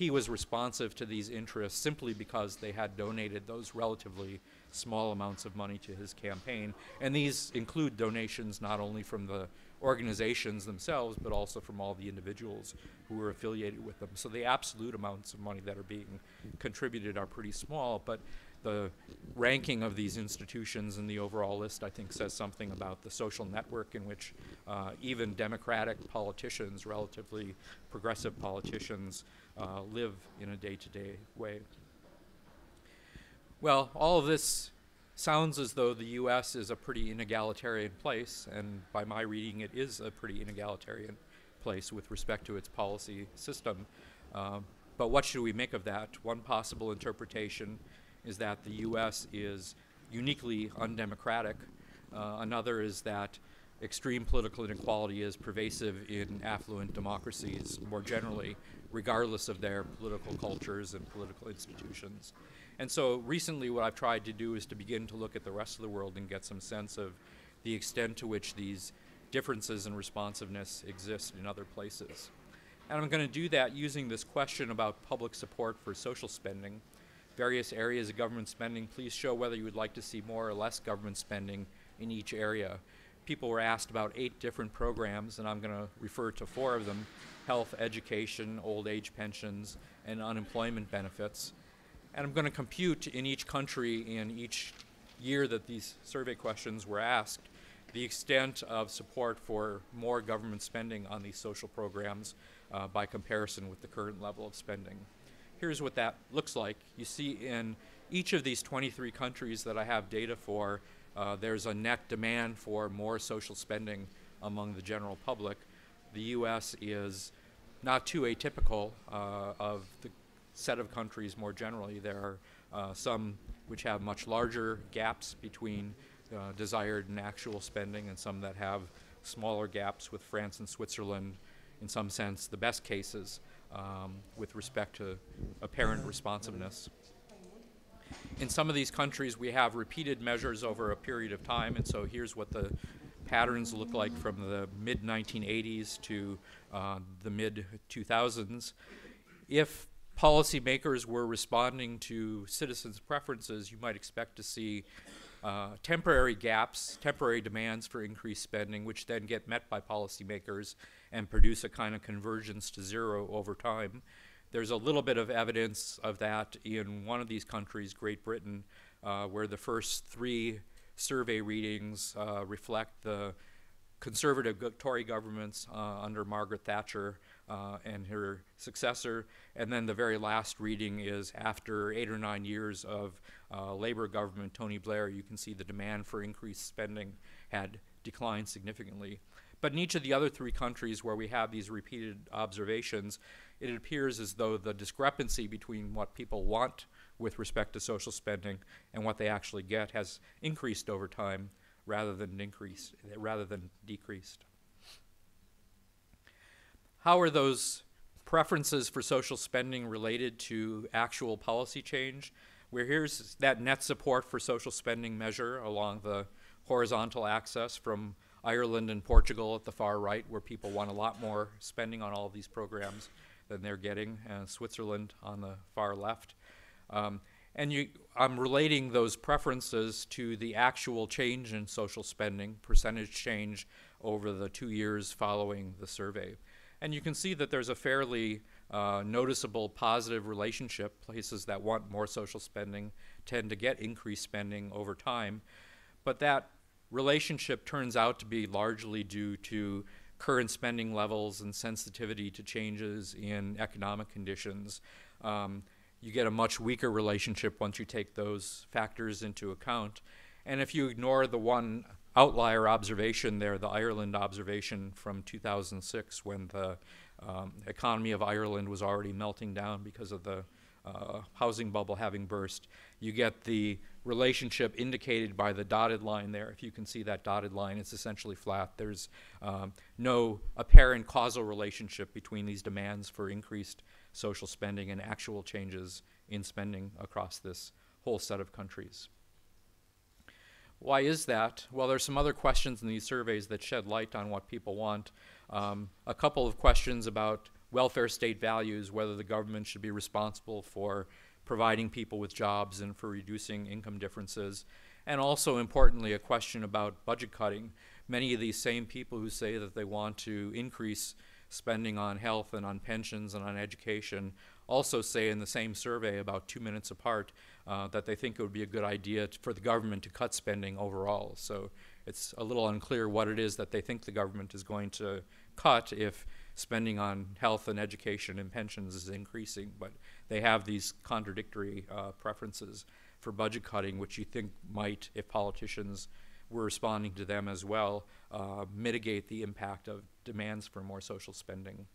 he was responsive to these interests simply because they had donated those relatively small amounts of money to his campaign. And these include donations not only from the organizations themselves, but also from all the individuals who were affiliated with them. So the absolute amounts of money that are being contributed are pretty small, but the ranking of these institutions in the overall list, I think, says something about the social network in which uh, even Democratic politicians, relatively progressive politicians, uh, live in a day to day way. Well, all of this sounds as though the US is a pretty inegalitarian place, and by my reading, it is a pretty inegalitarian place with respect to its policy system. Um, but what should we make of that? One possible interpretation is that the US is uniquely undemocratic. Uh, another is that extreme political inequality is pervasive in affluent democracies more generally, regardless of their political cultures and political institutions. And so recently what I've tried to do is to begin to look at the rest of the world and get some sense of the extent to which these differences in responsiveness exist in other places. And I'm going to do that using this question about public support for social spending. Various areas of government spending, please show whether you would like to see more or less government spending in each area people were asked about eight different programs, and I'm going to refer to four of them health, education, old age pensions, and unemployment benefits. And I'm going to compute in each country in each year that these survey questions were asked the extent of support for more government spending on these social programs uh, by comparison with the current level of spending. Here's what that looks like. You see in each of these 23 countries that I have data for, uh, there's a net demand for more social spending among the general public. The U.S. is not too atypical uh, of the set of countries more generally. There are uh, some which have much larger gaps between uh, desired and actual spending, and some that have smaller gaps with France and Switzerland, in some sense, the best cases um, with respect to apparent responsiveness. In some of these countries, we have repeated measures over a period of time, and so here's what the patterns look like from the mid 1980s to uh, the mid 2000s. If policymakers were responding to citizens' preferences, you might expect to see uh, temporary gaps, temporary demands for increased spending, which then get met by policymakers and produce a kind of convergence to zero over time. There's a little bit of evidence of that in one of these countries, Great Britain, uh, where the first three survey readings uh, reflect the conservative Tory governments uh, under Margaret Thatcher uh, and her successor. And then the very last reading is after eight or nine years of uh, Labor government, Tony Blair, you can see the demand for increased spending had declined significantly. But in each of the other three countries where we have these repeated observations, it appears as though the discrepancy between what people want with respect to social spending and what they actually get has increased over time rather than increased rather than decreased. How are those preferences for social spending related to actual policy change? Where here's that net support for social spending measure along the horizontal axis from Ireland and Portugal at the far right, where people want a lot more spending on all of these programs, than they're getting, uh, Switzerland on the far left. Um, and you, I'm relating those preferences to the actual change in social spending, percentage change over the two years following the survey. And you can see that there's a fairly uh, noticeable positive relationship. Places that want more social spending tend to get increased spending over time. But that relationship turns out to be largely due to current spending levels and sensitivity to changes in economic conditions, um, you get a much weaker relationship once you take those factors into account. And if you ignore the one outlier observation there, the Ireland observation from 2006, when the um, economy of Ireland was already melting down because of the uh, housing bubble having burst. You get the relationship indicated by the dotted line there. If you can see that dotted line, it's essentially flat. There's um, no apparent causal relationship between these demands for increased social spending and actual changes in spending across this whole set of countries. Why is that? Well, there's some other questions in these surveys that shed light on what people want. Um, a couple of questions about welfare state values, whether the government should be responsible for providing people with jobs and for reducing income differences, and also importantly, a question about budget cutting. Many of these same people who say that they want to increase spending on health and on pensions and on education also say in the same survey, about two minutes apart, uh, that they think it would be a good idea to, for the government to cut spending overall. So it's a little unclear what it is that they think the government is going to cut if spending on health and education and pensions is increasing, but they have these contradictory uh, preferences for budget cutting, which you think might, if politicians were responding to them as well, uh, mitigate the impact of demands for more social spending.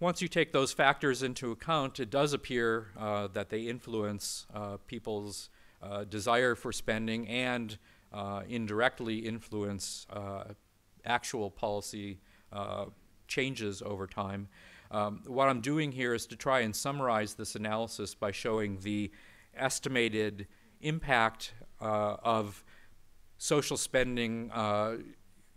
Once you take those factors into account, it does appear uh, that they influence uh, people's uh, desire for spending and uh, indirectly influence actual policy uh, changes over time. Um, what I'm doing here is to try and summarize this analysis by showing the estimated impact uh, of social spending uh,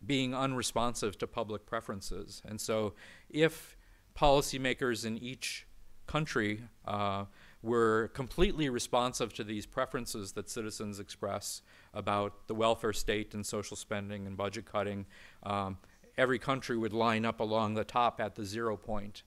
being unresponsive to public preferences. And so if policymakers in each country uh, were completely responsive to these preferences that citizens express about the welfare state and social spending and budget cutting, um, every country would line up along the top at the zero point.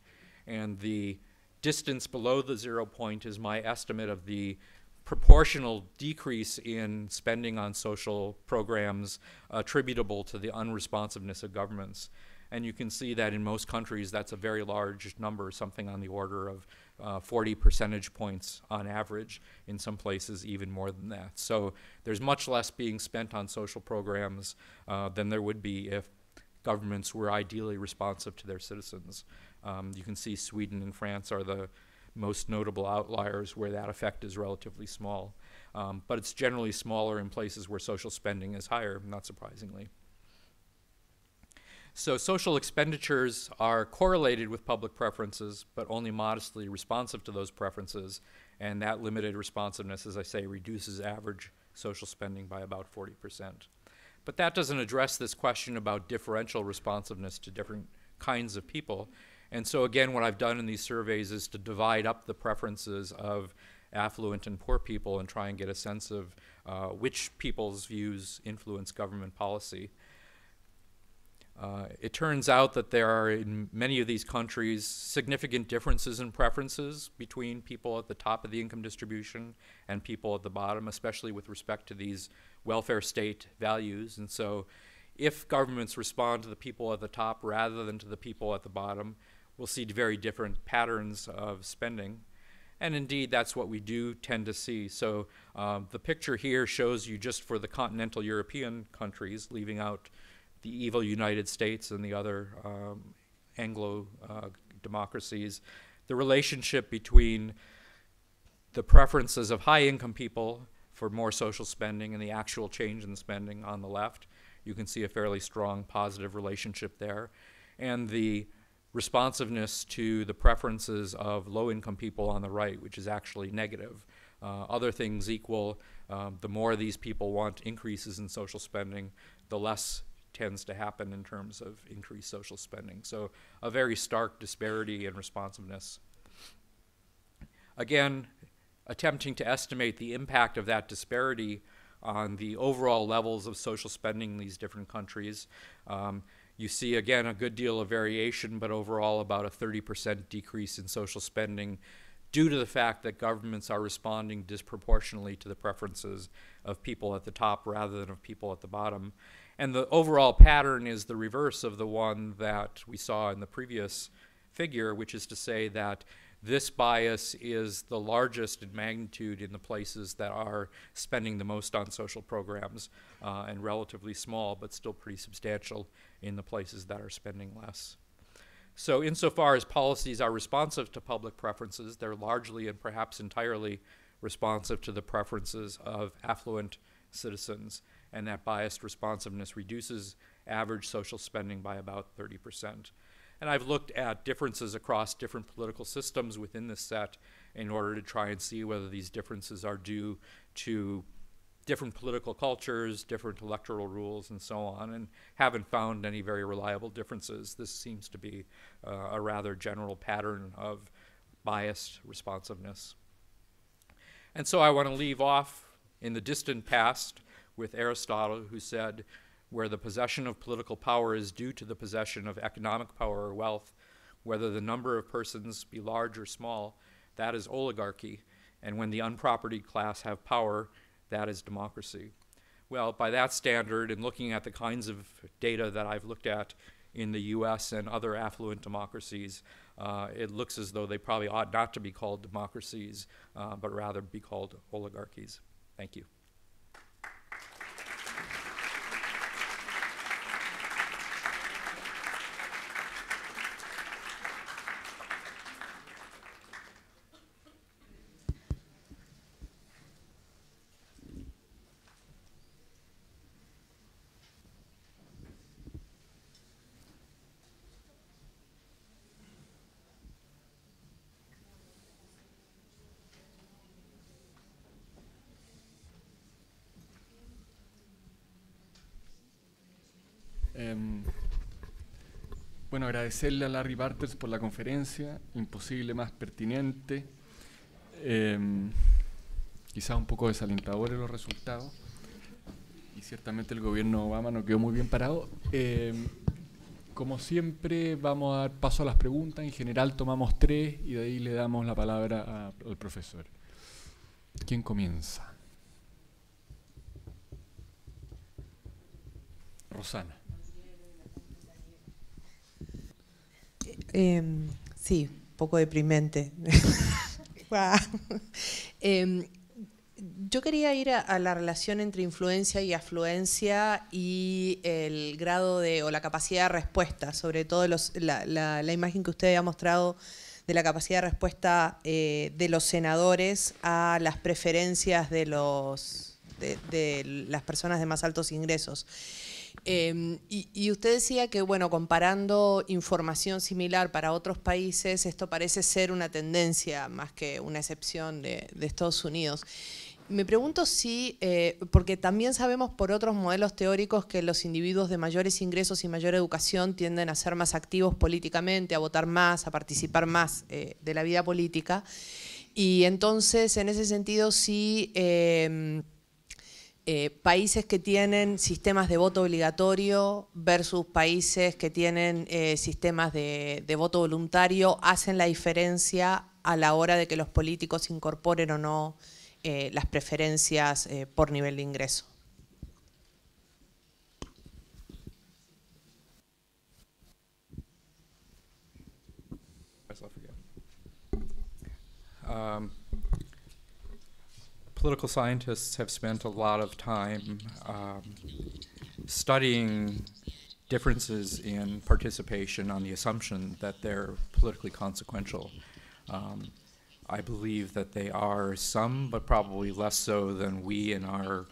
And the distance below the zero point is my estimate of the proportional decrease in spending on social programs attributable to the unresponsiveness of governments. And you can see that in most countries, that's a very large number, something on the order of uh, 40 percentage points on average, in some places, even more than that. So there's much less being spent on social programs uh, than there would be if governments were ideally responsive to their citizens. Um, you can see Sweden and France are the most notable outliers where that effect is relatively small. Um, but it's generally smaller in places where social spending is higher, not surprisingly. So social expenditures are correlated with public preferences, but only modestly responsive to those preferences. And that limited responsiveness, as I say, reduces average social spending by about 40 percent. But that doesn't address this question about differential responsiveness to different kinds of people. And so again, what I've done in these surveys is to divide up the preferences of affluent and poor people and try and get a sense of uh, which people's views influence government policy. Uh, it turns out that there are in many of these countries significant differences in preferences between people at the top of the income distribution and people at the bottom, especially with respect to these welfare state values. And so, if governments respond to the people at the top rather than to the people at the bottom, we'll see very different patterns of spending. And indeed, that's what we do tend to see. So, uh, the picture here shows you just for the continental European countries, leaving out the evil United States and the other um, Anglo uh, democracies, the relationship between the preferences of high income people for more social spending and the actual change in spending on the left. You can see a fairly strong positive relationship there. And the responsiveness to the preferences of low income people on the right, which is actually negative. Uh, other things equal, um, the more these people want increases in social spending, the less tends to happen in terms of increased social spending. So a very stark disparity in responsiveness. Again, attempting to estimate the impact of that disparity on the overall levels of social spending in these different countries. Um, you see, again, a good deal of variation, but overall about a 30% decrease in social spending due to the fact that governments are responding disproportionately to the preferences of people at the top rather than of people at the bottom. And the overall pattern is the reverse of the one that we saw in the previous figure, which is to say that this bias is the largest in magnitude in the places that are spending the most on social programs uh, and relatively small but still pretty substantial in the places that are spending less. So insofar as policies are responsive to public preferences, they're largely and perhaps entirely responsive to the preferences of affluent citizens and that biased responsiveness reduces average social spending by about 30%. And I've looked at differences across different political systems within this set in order to try and see whether these differences are due to different political cultures, different electoral rules, and so on, and haven't found any very reliable differences. This seems to be uh, a rather general pattern of biased responsiveness. And so I want to leave off in the distant past with Aristotle, who said, where the possession of political power is due to the possession of economic power or wealth, whether the number of persons be large or small, that is oligarchy, and when the unpropertied class have power, that is democracy. Well, by that standard, and looking at the kinds of data that I've looked at in the US and other affluent democracies, uh, it looks as though they probably ought not to be called democracies, uh, but rather be called oligarchies. Thank you. agradecerle a Larry Bartels por la conferencia, imposible más pertinente, em, quizás un poco desalentadores los resultados, y ciertamente el gobierno Obama no quedó muy bien parado. Em, como siempre, vamos a dar paso a las preguntas. En general, tomamos tres y de ahí le damos la palabra al profesor. ¿Quién comienza? Rosana. Em, sí, un poco deprimente. Em, yo quería ir a, la relación entre influencia y afluencia y el grado de, o la capacidad de respuesta, sobre todo la, imagen que usted ha mostrado de la capacidad de respuesta eh, de los senadores a las preferencias de, los, de las personas de más altos ingresos. Em, y, usted decía que, bueno, comparando información similar para otros países, esto parece ser una tendencia más que una excepción de, Estados Unidos. Me pregunto si, eh, porque también sabemos por otros modelos teóricos que los individuos de mayores ingresos y mayor educación tienden a ser más activos políticamente, a votar más, a participar más eh, de la vida política. Y entonces, en ese sentido, sí em, eh, países que tienen sistemas de voto obligatorio versus países que tienen eh, sistemas de, voto voluntario hacen la diferencia a la hora de que los políticos incorporen o no eh, las preferencias por nivel de ingreso. political scientists have spent a lot of time um, studying differences in participation on the assumption that they're politically consequential. Um, I believe that they are some, but probably less so than we in our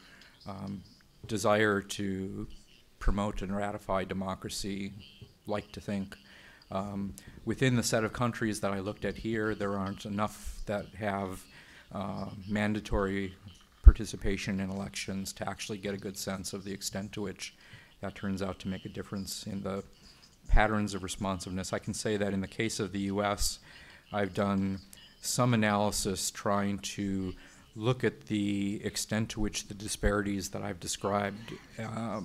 um, desire to promote and ratify democracy like to think. Um, within the set of countries that I looked at here, there aren't enough that have uh, mandatory participation in elections to actually get a good sense of the extent to which that turns out to make a difference in the patterns of responsiveness. I can say that in the case of the US, I've done some analysis trying to look at the extent to which the disparities that I've described uh,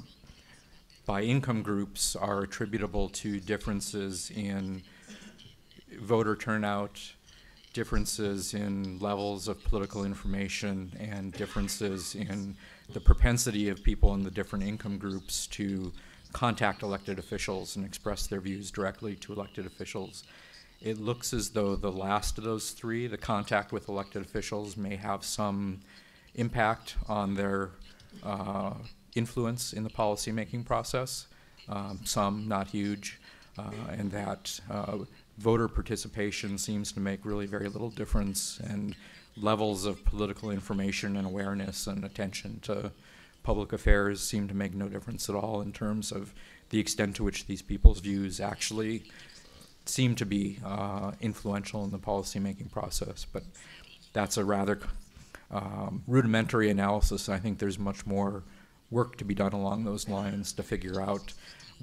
by income groups are attributable to differences in voter turnout, differences in levels of political information and differences in the propensity of people in the different income groups to contact elected officials and express their views directly to elected officials. It looks as though the last of those three, the contact with elected officials, may have some impact on their uh, influence in the policymaking process. Um, some, not huge, uh, and that uh, voter participation seems to make really very little difference and levels of political information and awareness and attention to public affairs seem to make no difference at all in terms of the extent to which these people's views actually seem to be uh, influential in the policymaking process. But that's a rather um, rudimentary analysis. I think there's much more work to be done along those lines to figure out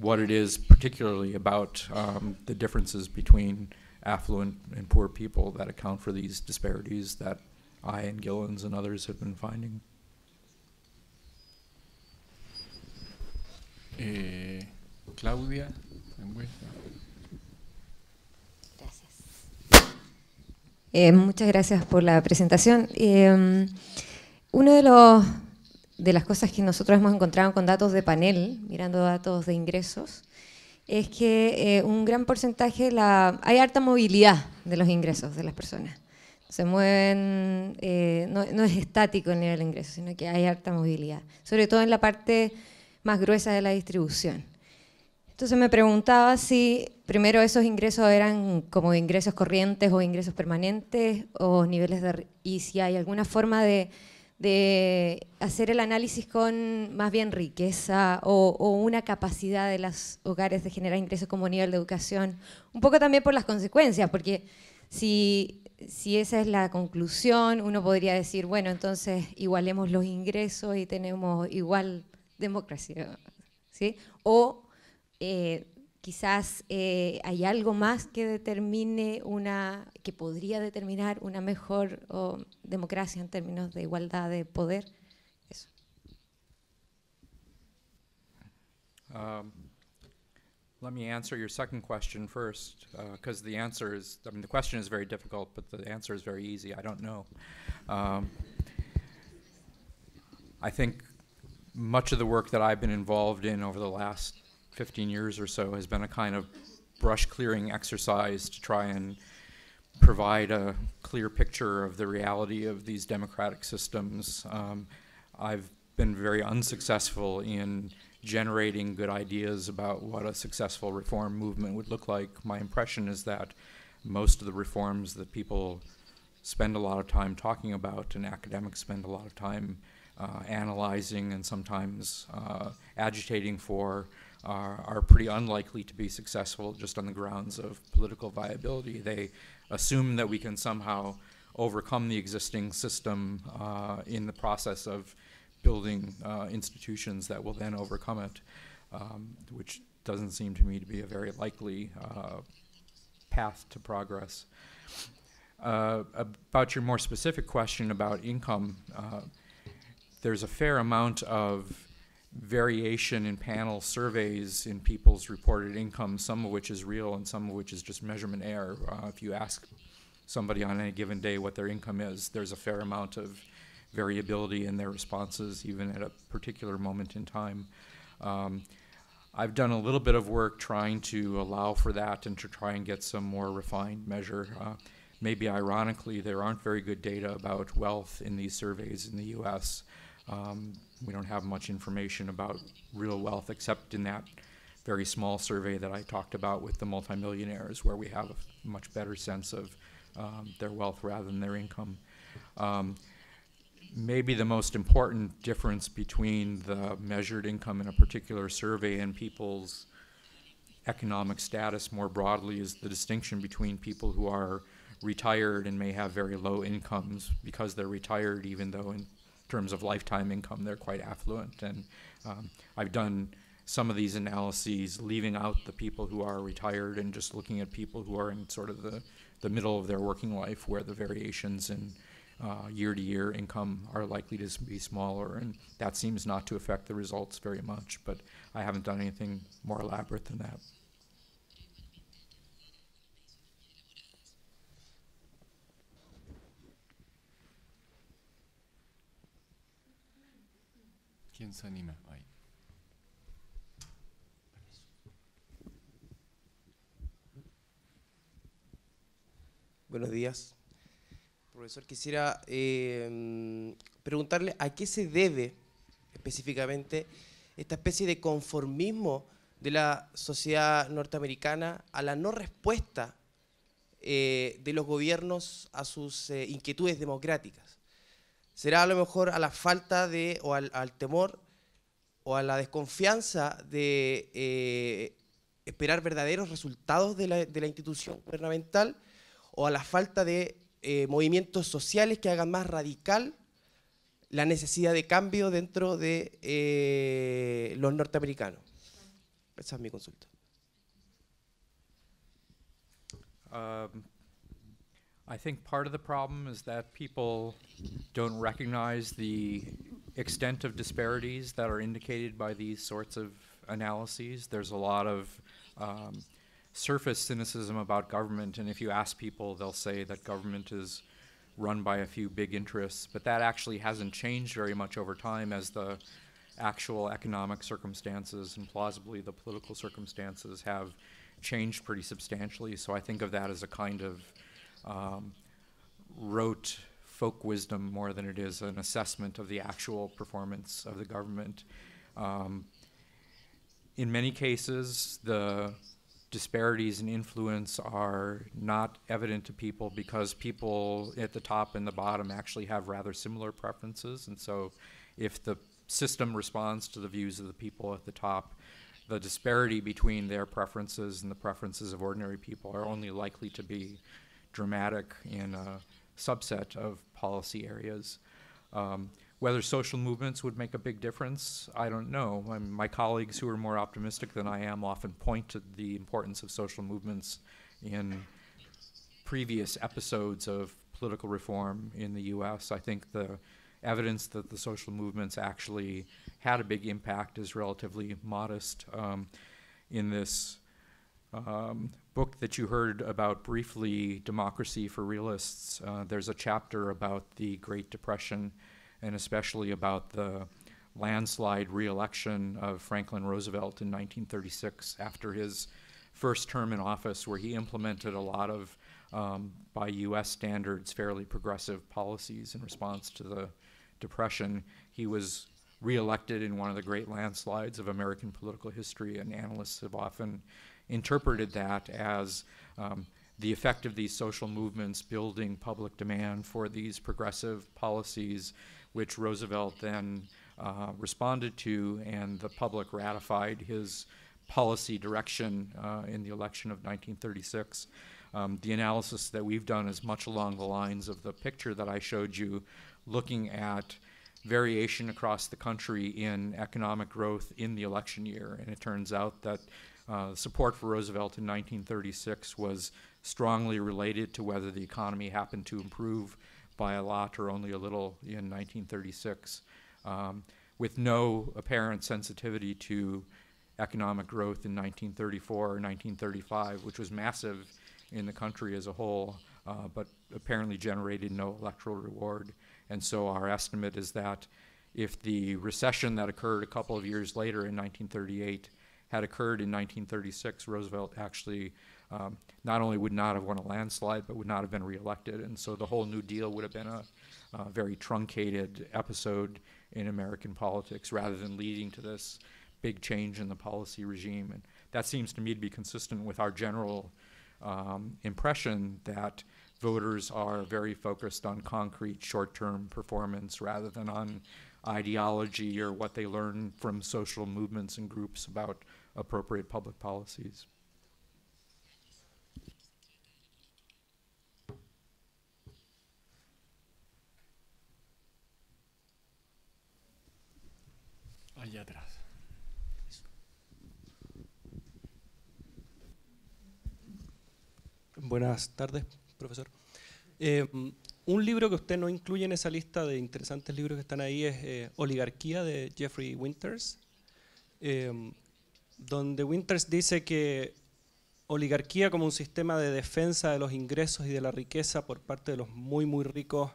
what it is particularly about um, the differences between affluent and poor people that account for these disparities that I and Gillens and others have been finding. Eh, Claudia, eh, muchas gracias por la presentación. Eh, uno de los de las cosas que nosotros hemos encontrado con datos de panel, mirando datos de ingresos, es que eh, un gran porcentaje, hay alta movilidad de los ingresos de las personas. Se mueven, eh, no, es estático el nivel de ingresos, sino que hay alta movilidad, sobre todo en la parte más gruesa de la distribución. Entonces me preguntaba si primero esos ingresos eran como ingresos corrientes o ingresos permanentes o niveles de... y si hay alguna forma de de hacer el análisis con más bien riqueza o, una capacidad de los hogares de generar ingresos como nivel de educación, un poco también por las consecuencias, porque si, si esa es la conclusión, uno podría decir, bueno, entonces igualemos los ingresos y tenemos igual democracia, ¿sí? O eh, quizás eh, hay algo más que determine una, que podría determinar una mejor oh, democracia en términos de igualdad de poder. Eso. Um, let me answer your second question first, because uh, the answer is, I mean, the question is very difficult, but the answer is very easy. I don't know. Um, I think much of the work that I've been involved in over the last 15 years or so has been a kind of brush clearing exercise to try and provide a clear picture of the reality of these democratic systems. Um, I've been very unsuccessful in generating good ideas about what a successful reform movement would look like. My impression is that most of the reforms that people spend a lot of time talking about and academics spend a lot of time uh, analyzing and sometimes uh, agitating for are, are pretty unlikely to be successful just on the grounds of political viability. They assume that we can somehow overcome the existing system uh, in the process of building uh, institutions that will then overcome it, um, which doesn't seem to me to be a very likely uh, path to progress. Uh, about your more specific question about income, uh, there's a fair amount of variation in panel surveys in people's reported income, some of which is real and some of which is just measurement error. Uh, if you ask somebody on any given day what their income is, there's a fair amount of variability in their responses, even at a particular moment in time. Um, I've done a little bit of work trying to allow for that and to try and get some more refined measure. Uh, maybe ironically, there aren't very good data about wealth in these surveys in the US. Um, we don't have much information about real wealth except in that very small survey that I talked about with the multimillionaires, where we have a much better sense of um, their wealth rather than their income. Um, maybe the most important difference between the measured income in a particular survey and people's economic status more broadly is the distinction between people who are retired and may have very low incomes because they're retired even though in terms of lifetime income, they're quite affluent. And um, I've done some of these analyses, leaving out the people who are retired and just looking at people who are in sort of the, the middle of their working life where the variations in uh, year to year income are likely to be smaller. And that seems not to affect the results very much, but I haven't done anything more elaborate than that. ¿Quién se anima ahí? Buenos días. Profesor, quisiera em, preguntarle a qué se debe específicamente esta especie de conformismo de la sociedad norteamericana a la no respuesta eh, de los gobiernos a sus eh, inquietudes democráticas será a lo mejor a la falta de, o al, temor, o a la desconfianza de eh, esperar verdaderos resultados de la, institución gubernamental, o a la falta de eh, movimientos sociales que hagan más radical la necesidad de cambio dentro de eh, los norteamericanos. Esa es mi consulta. Ah, I think part of the problem is that people don't recognize the extent of disparities that are indicated by these sorts of analyses. There's a lot of um, surface cynicism about government, and if you ask people, they'll say that government is run by a few big interests, but that actually hasn't changed very much over time as the actual economic circumstances and plausibly the political circumstances have changed pretty substantially. So I think of that as a kind of um, rote folk wisdom more than it is an assessment of the actual performance of the government. Um, in many cases, the disparities in influence are not evident to people because people at the top and the bottom actually have rather similar preferences. And so, if the system responds to the views of the people at the top, the disparity between their preferences and the preferences of ordinary people are only likely to be dramatic in a subset of policy areas. Um, whether social movements would make a big difference, I don't know. I my colleagues who are more optimistic than I am often point to the importance of social movements in previous episodes of political reform in the US. I think the evidence that the social movements actually had a big impact is relatively modest um, in this um, book that you heard about briefly, Democracy for Realists, uh, there's a chapter about the Great Depression and especially about the landslide reelection of Franklin Roosevelt in 1936 after his first term in office, where he implemented a lot of, um, by US standards, fairly progressive policies in response to the Depression. He was reelected in one of the great landslides of American political history, and analysts have often interpreted that as um, the effect of these social movements building public demand for these progressive policies, which Roosevelt then uh, responded to, and the public ratified his policy direction uh, in the election of 1936. Um, the analysis that we've done is much along the lines of the picture that I showed you, looking at variation across the country in economic growth in the election year. And it turns out that uh, support for Roosevelt in 1936 was strongly related to whether the economy happened to improve by a lot or only a little in 1936, um, with no apparent sensitivity to economic growth in 1934 or 1935, which was massive in the country as a whole, uh, but apparently generated no electoral reward. And so our estimate is that if the recession that occurred a couple of years later in 1938 had occurred in 1936, Roosevelt actually um, not only would not have won a landslide, but would not have been reelected. And so the whole New Deal would have been a, a very truncated episode in American politics rather than leading to this big change in the policy regime. And that seems to me to be consistent with our general um, impression that voters are very focused on concrete short-term performance rather than on ideology or what they learn from social movements and groups about appropriate public policies. Allá atrás. Buenas tardes, profesor. Eh, un libro que usted no incluye en esa lista de interesantes libros que están ahí es eh, Oligarquía de Jeffrey Winters. Eh, donde Winters dice que oligarquía como un sistema de defensa de los ingresos y de la riqueza por parte de los muy, muy ricos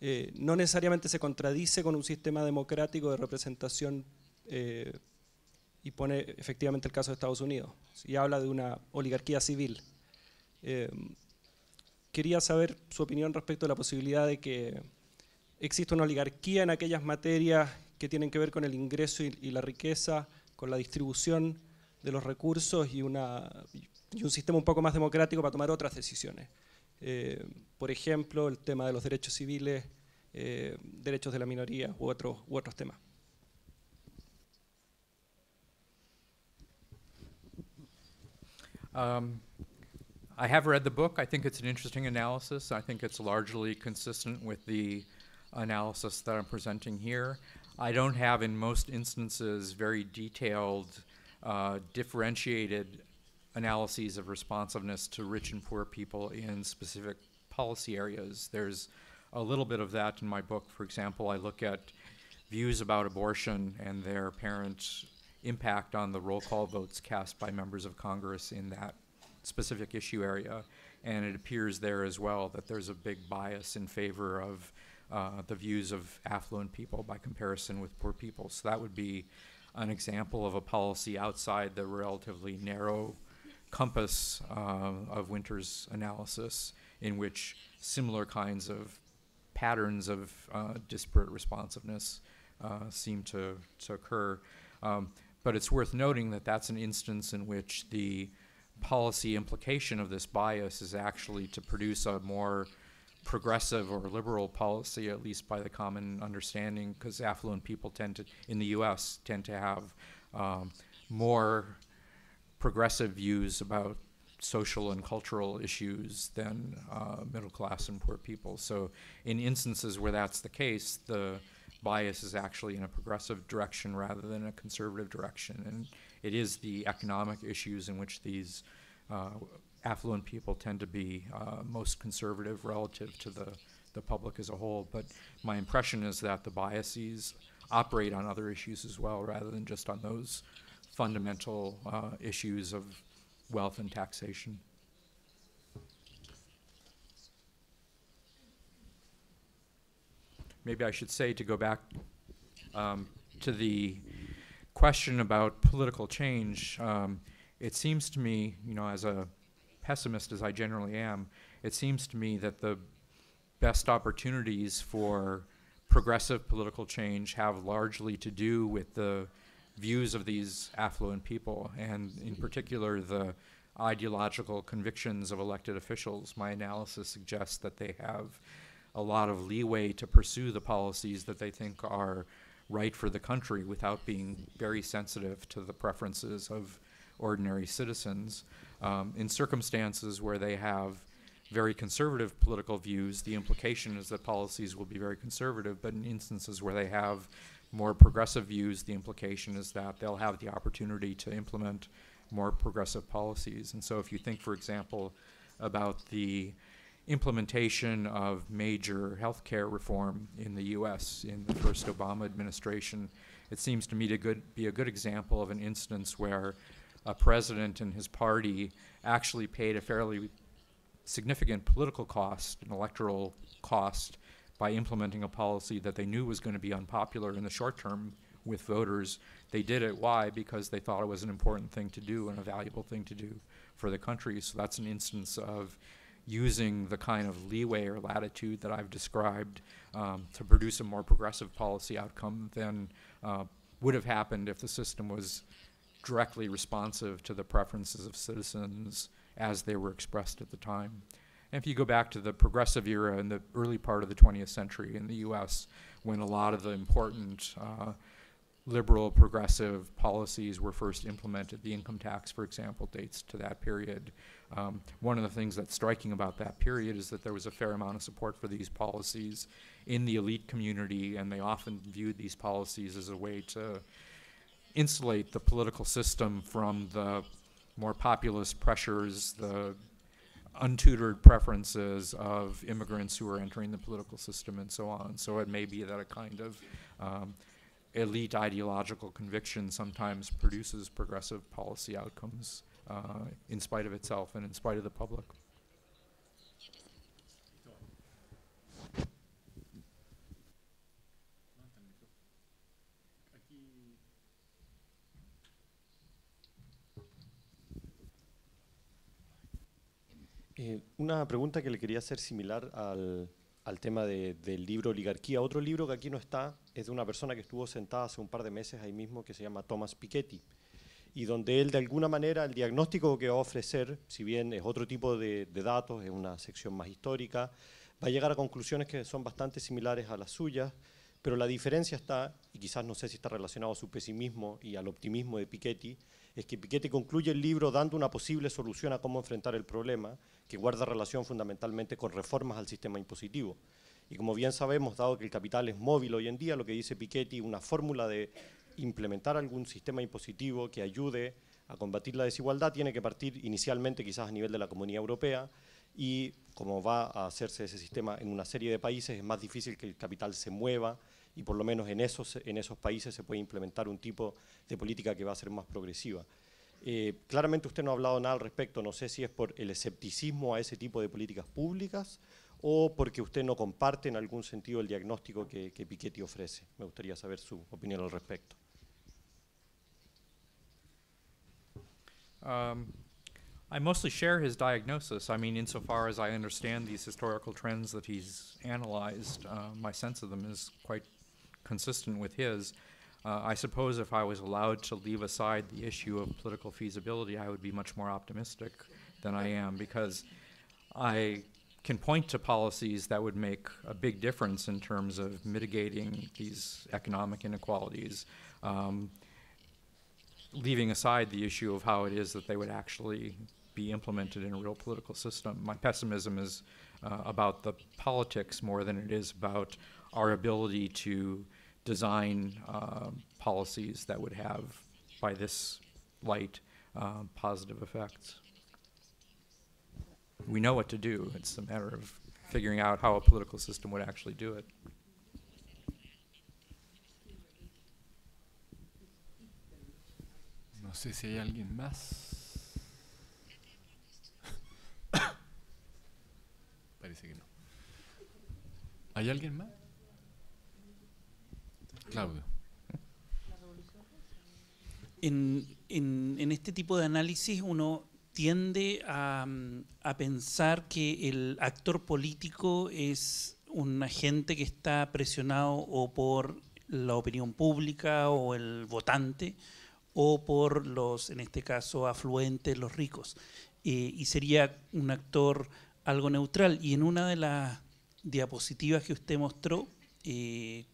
eh, no necesariamente se contradice con un sistema democrático de representación eh, y pone efectivamente el caso de Estados Unidos y habla de una oligarquía civil. Eh, quería saber su opinión respecto a la posibilidad de que exista una oligarquía en aquellas materias que tienen que ver con el ingreso y la riqueza, con la distribución de los recursos y, una, y un sistema un poco más democrático para tomar otras decisiones. Eh, por ejemplo, el tema de los derechos civiles, eh, derechos de la minoría u otros, u otros temas. Um, I have read the book. I think it's an interesting analysis. I think it's largely consistent with the analysis that I'm presenting here. I don't have, in most instances, very detailed, uh, differentiated analyses of responsiveness to rich and poor people in specific policy areas. There's a little bit of that in my book. For example, I look at views about abortion and their apparent impact on the roll call votes cast by members of Congress in that specific issue area. And it appears there as well that there's a big bias in favor of uh, the views of affluent people by comparison with poor people. So that would be an example of a policy outside the relatively narrow compass uh, of Winter's analysis in which similar kinds of patterns of uh, disparate responsiveness uh, seem to, to occur. Um, but it's worth noting that that's an instance in which the policy implication of this bias is actually to produce a more progressive or liberal policy, at least by the common understanding, because affluent people tend to, in the US, tend to have um, more progressive views about social and cultural issues than uh, middle class and poor people. So, in instances where that's the case, the bias is actually in a progressive direction rather than a conservative direction. And it is the economic issues in which these uh, affluent people tend to be uh, most conservative relative to the, the public as a whole. But my impression is that the biases operate on other issues as well, rather than just on those fundamental uh, issues of wealth and taxation. Maybe I should say to go back um, to the question about political change. Um, it seems to me, you know, as a pessimist as I generally am, it seems to me that the best opportunities for progressive political change have largely to do with the views of these affluent people, and in particular, the ideological convictions of elected officials. My analysis suggests that they have a lot of leeway to pursue the policies that they think are right for the country without being very sensitive to the preferences of ordinary citizens. Um, in circumstances where they have very conservative political views, the implication is that policies will be very conservative, but in instances where they have more progressive views, the implication is that they'll have the opportunity to implement more progressive policies. And so if you think, for example, about the implementation of major healthcare reform in the US in the first Obama administration, it seems to me to good, be a good example of an instance where a president and his party actually paid a fairly significant political cost, an electoral cost, by implementing a policy that they knew was going to be unpopular in the short term with voters. They did it. Why? Because they thought it was an important thing to do and a valuable thing to do for the country. So that's an instance of using the kind of leeway or latitude that I've described um, to produce a more progressive policy outcome than uh, would have happened if the system was directly responsive to the preferences of citizens as they were expressed at the time. And if you go back to the progressive era in the early part of the 20th century in the US, when a lot of the important uh, liberal progressive policies were first implemented, the income tax, for example, dates to that period. Um, one of the things that's striking about that period is that there was a fair amount of support for these policies in the elite community, and they often viewed these policies as a way to insulate the political system from the more populist pressures, the untutored preferences of immigrants who are entering the political system and so on. So it may be that a kind of um, elite ideological conviction sometimes produces progressive policy outcomes uh, in spite of itself and in spite of the public. Eh, una pregunta que le quería hacer similar al, tema del libro Oligarquía. Otro libro que aquí no está es de una persona que estuvo sentada hace un par de meses ahí mismo que se llama Thomas Piketty y donde él de alguna manera el diagnóstico que va a ofrecer, si bien es otro tipo de, de datos, es una sección más histórica, va a llegar a conclusiones que son bastante similares a las suyas, pero la diferencia está, y quizás no sé si está relacionado a su pesimismo y al optimismo de Piketty, es que Piketty concluye el libro dando una posible solución a cómo enfrentar el problema, que guarda relación fundamentalmente con reformas al sistema impositivo. Y como bien sabemos, dado que el capital es móvil hoy en día, lo que dice Piketty, una fórmula de implementar algún sistema impositivo que ayude a combatir la desigualdad tiene que partir inicialmente quizás a nivel de la Comunidad Europea y como va a hacerse ese sistema en una serie de países, es más difícil que el capital se mueva y por lo menos en esos, en esos países se puede implementar un tipo de política que va a ser más progresiva. Eh, claramente usted no ha hablado nada al respecto, no sé si es por el escepticismo a ese tipo de políticas públicas o porque usted no comparte en algún sentido el diagnóstico que, que Piketty ofrece. Me gustaría saber su opinión al respecto. Um, I mostly share his diagnosis. I mean, as I understand these historical trends that he's analyzed, uh, my sense of them is quite consistent with his. Uh, I suppose if I was allowed to leave aside the issue of political feasibility, I would be much more optimistic than I am because I can point to policies that would make a big difference in terms of mitigating these economic inequalities, um, leaving aside the issue of how it is that they would actually be implemented in a real political system. My pessimism is uh, about the politics more than it is about our ability to design uh, policies that would have, by this light, uh, positive effects. We know what to do. It's a matter of figuring out how a political system would actually do it. No sé si hay alguien más. Parece que no. ¿Hay alguien más? Claudio. En, este tipo de análisis uno tiende a, pensar que el actor político es un agente que está presionado o por la opinión pública o el votante o por los, en este caso, afluentes, los ricos. Eh, y sería un actor algo neutral. Y en una de las diapositivas que usted mostró, eh,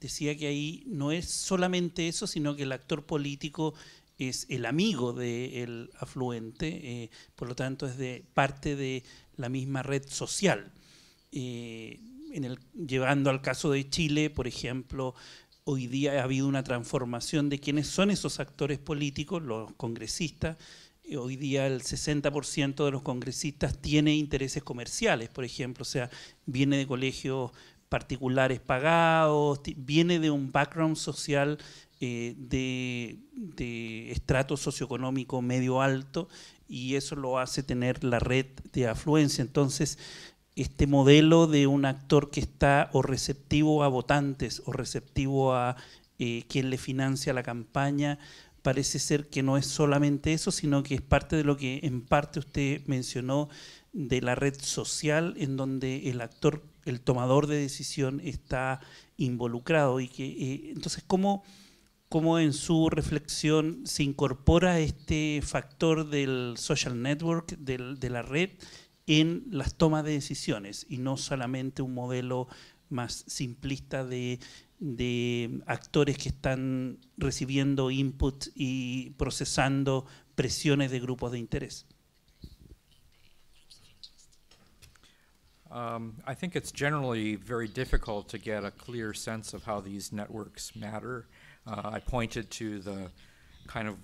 decía que ahí no es solamente eso, sino que el actor político es el amigo del afluente, eh, por lo tanto es de parte de la misma red social. Eh, llevando al caso de Chile, por ejemplo, hoy día ha habido una transformación de quiénes son esos actores políticos, los congresistas. Eh, hoy día el 60% de los congresistas tiene intereses comerciales, por ejemplo, o sea, viene de colegios particulares pagados, viene de un background social eh, de, estrato socioeconómico medio alto y eso lo hace tener la red de afluencia. Entonces, este modelo de un actor que está o receptivo a votantes o receptivo a eh, quien le financia la campaña, parece ser que no es solamente eso, sino que es parte de lo que en parte usted mencionó de la red social en donde el actor el tomador de decisión está involucrado y que eh, entonces cómo en su reflexión se incorpora este factor del social network de la red en las tomas de decisiones y no solamente un modelo más simplista de, de actores que están recibiendo input y procesando presiones de grupos de interés. Um, I think it's generally very difficult to get a clear sense of how these networks matter. Uh, I pointed to the kind of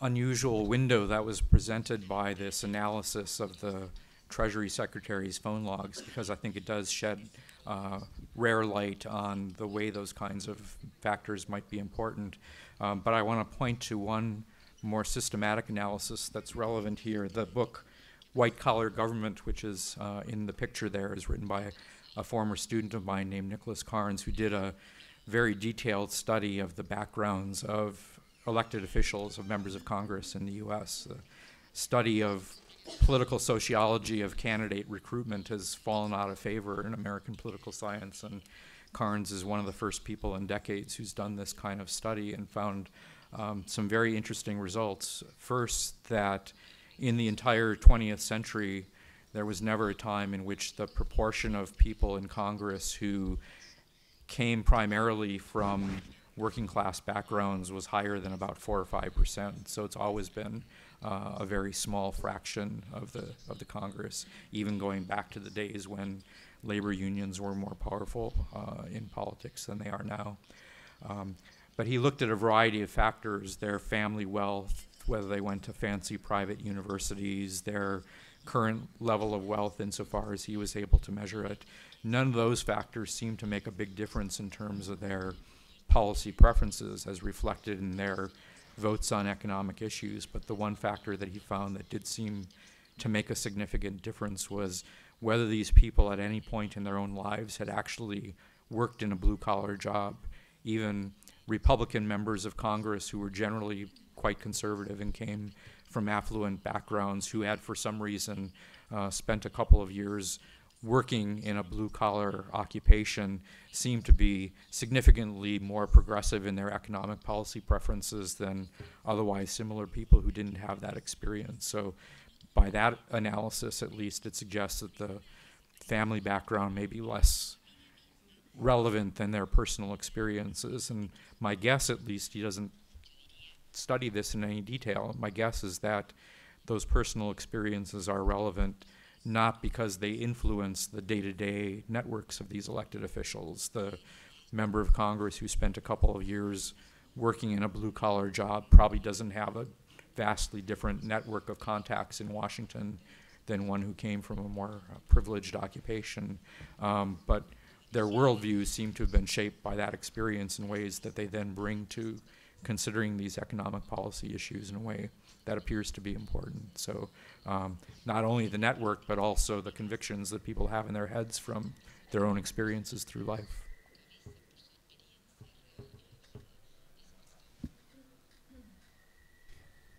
unusual window that was presented by this analysis of the Treasury Secretary's phone logs because I think it does shed uh, rare light on the way those kinds of factors might be important. Um, but I want to point to one more systematic analysis that's relevant here. The book White Collar Government, which is uh, in the picture there, is written by a former student of mine named Nicholas Carnes, who did a very detailed study of the backgrounds of elected officials, of members of Congress in the US. The study of political sociology of candidate recruitment has fallen out of favor in American political science, and Carnes is one of the first people in decades who's done this kind of study and found um, some very interesting results. First, that in the entire 20th century, there was never a time in which the proportion of people in Congress who came primarily from working class backgrounds was higher than about four or five percent. So it's always been uh, a very small fraction of the of the Congress, even going back to the days when labor unions were more powerful uh, in politics than they are now. Um, but he looked at a variety of factors: their family wealth, whether they went to fancy private universities, their current level of wealth insofar as he was able to measure it. None of those factors seemed to make a big difference in terms of their policy preferences as reflected in their votes on economic issues. But the one factor that he found that did seem to make a significant difference was whether these people at any point in their own lives had actually worked in a blue collar job. Even Republican members of Congress who were generally quite conservative and came from affluent backgrounds who had, for some reason, uh, spent a couple of years working in a blue collar occupation seemed to be significantly more progressive in their economic policy preferences than otherwise similar people who didn't have that experience. So, by that analysis, at least, it suggests that the family background may be less relevant than their personal experiences. And my guess, at least, he doesn't study this in any detail. My guess is that those personal experiences are relevant not because they influence the day to day networks of these elected officials. The member of Congress who spent a couple of years working in a blue collar job probably doesn't have a vastly different network of contacts in Washington than one who came from a more uh, privileged occupation. Um, but their worldviews seem to have been shaped by that experience in ways that they then bring to considering these economic policy issues in a way that appears to be important. So um, not only the network, but also the convictions that people have in their heads from their own experiences through life.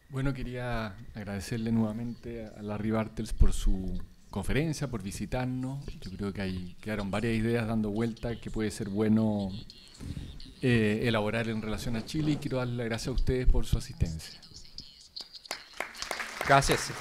Bueno, quería agradecerle nuevamente a Larry Bartels por su conferencia, por visitarnos. Yo creo que ahí quedaron varias ideas dando vuelta que puede ser bueno eh, elaborar en relación a Chile y quiero darle las gracias a ustedes por su asistencia. Gracias.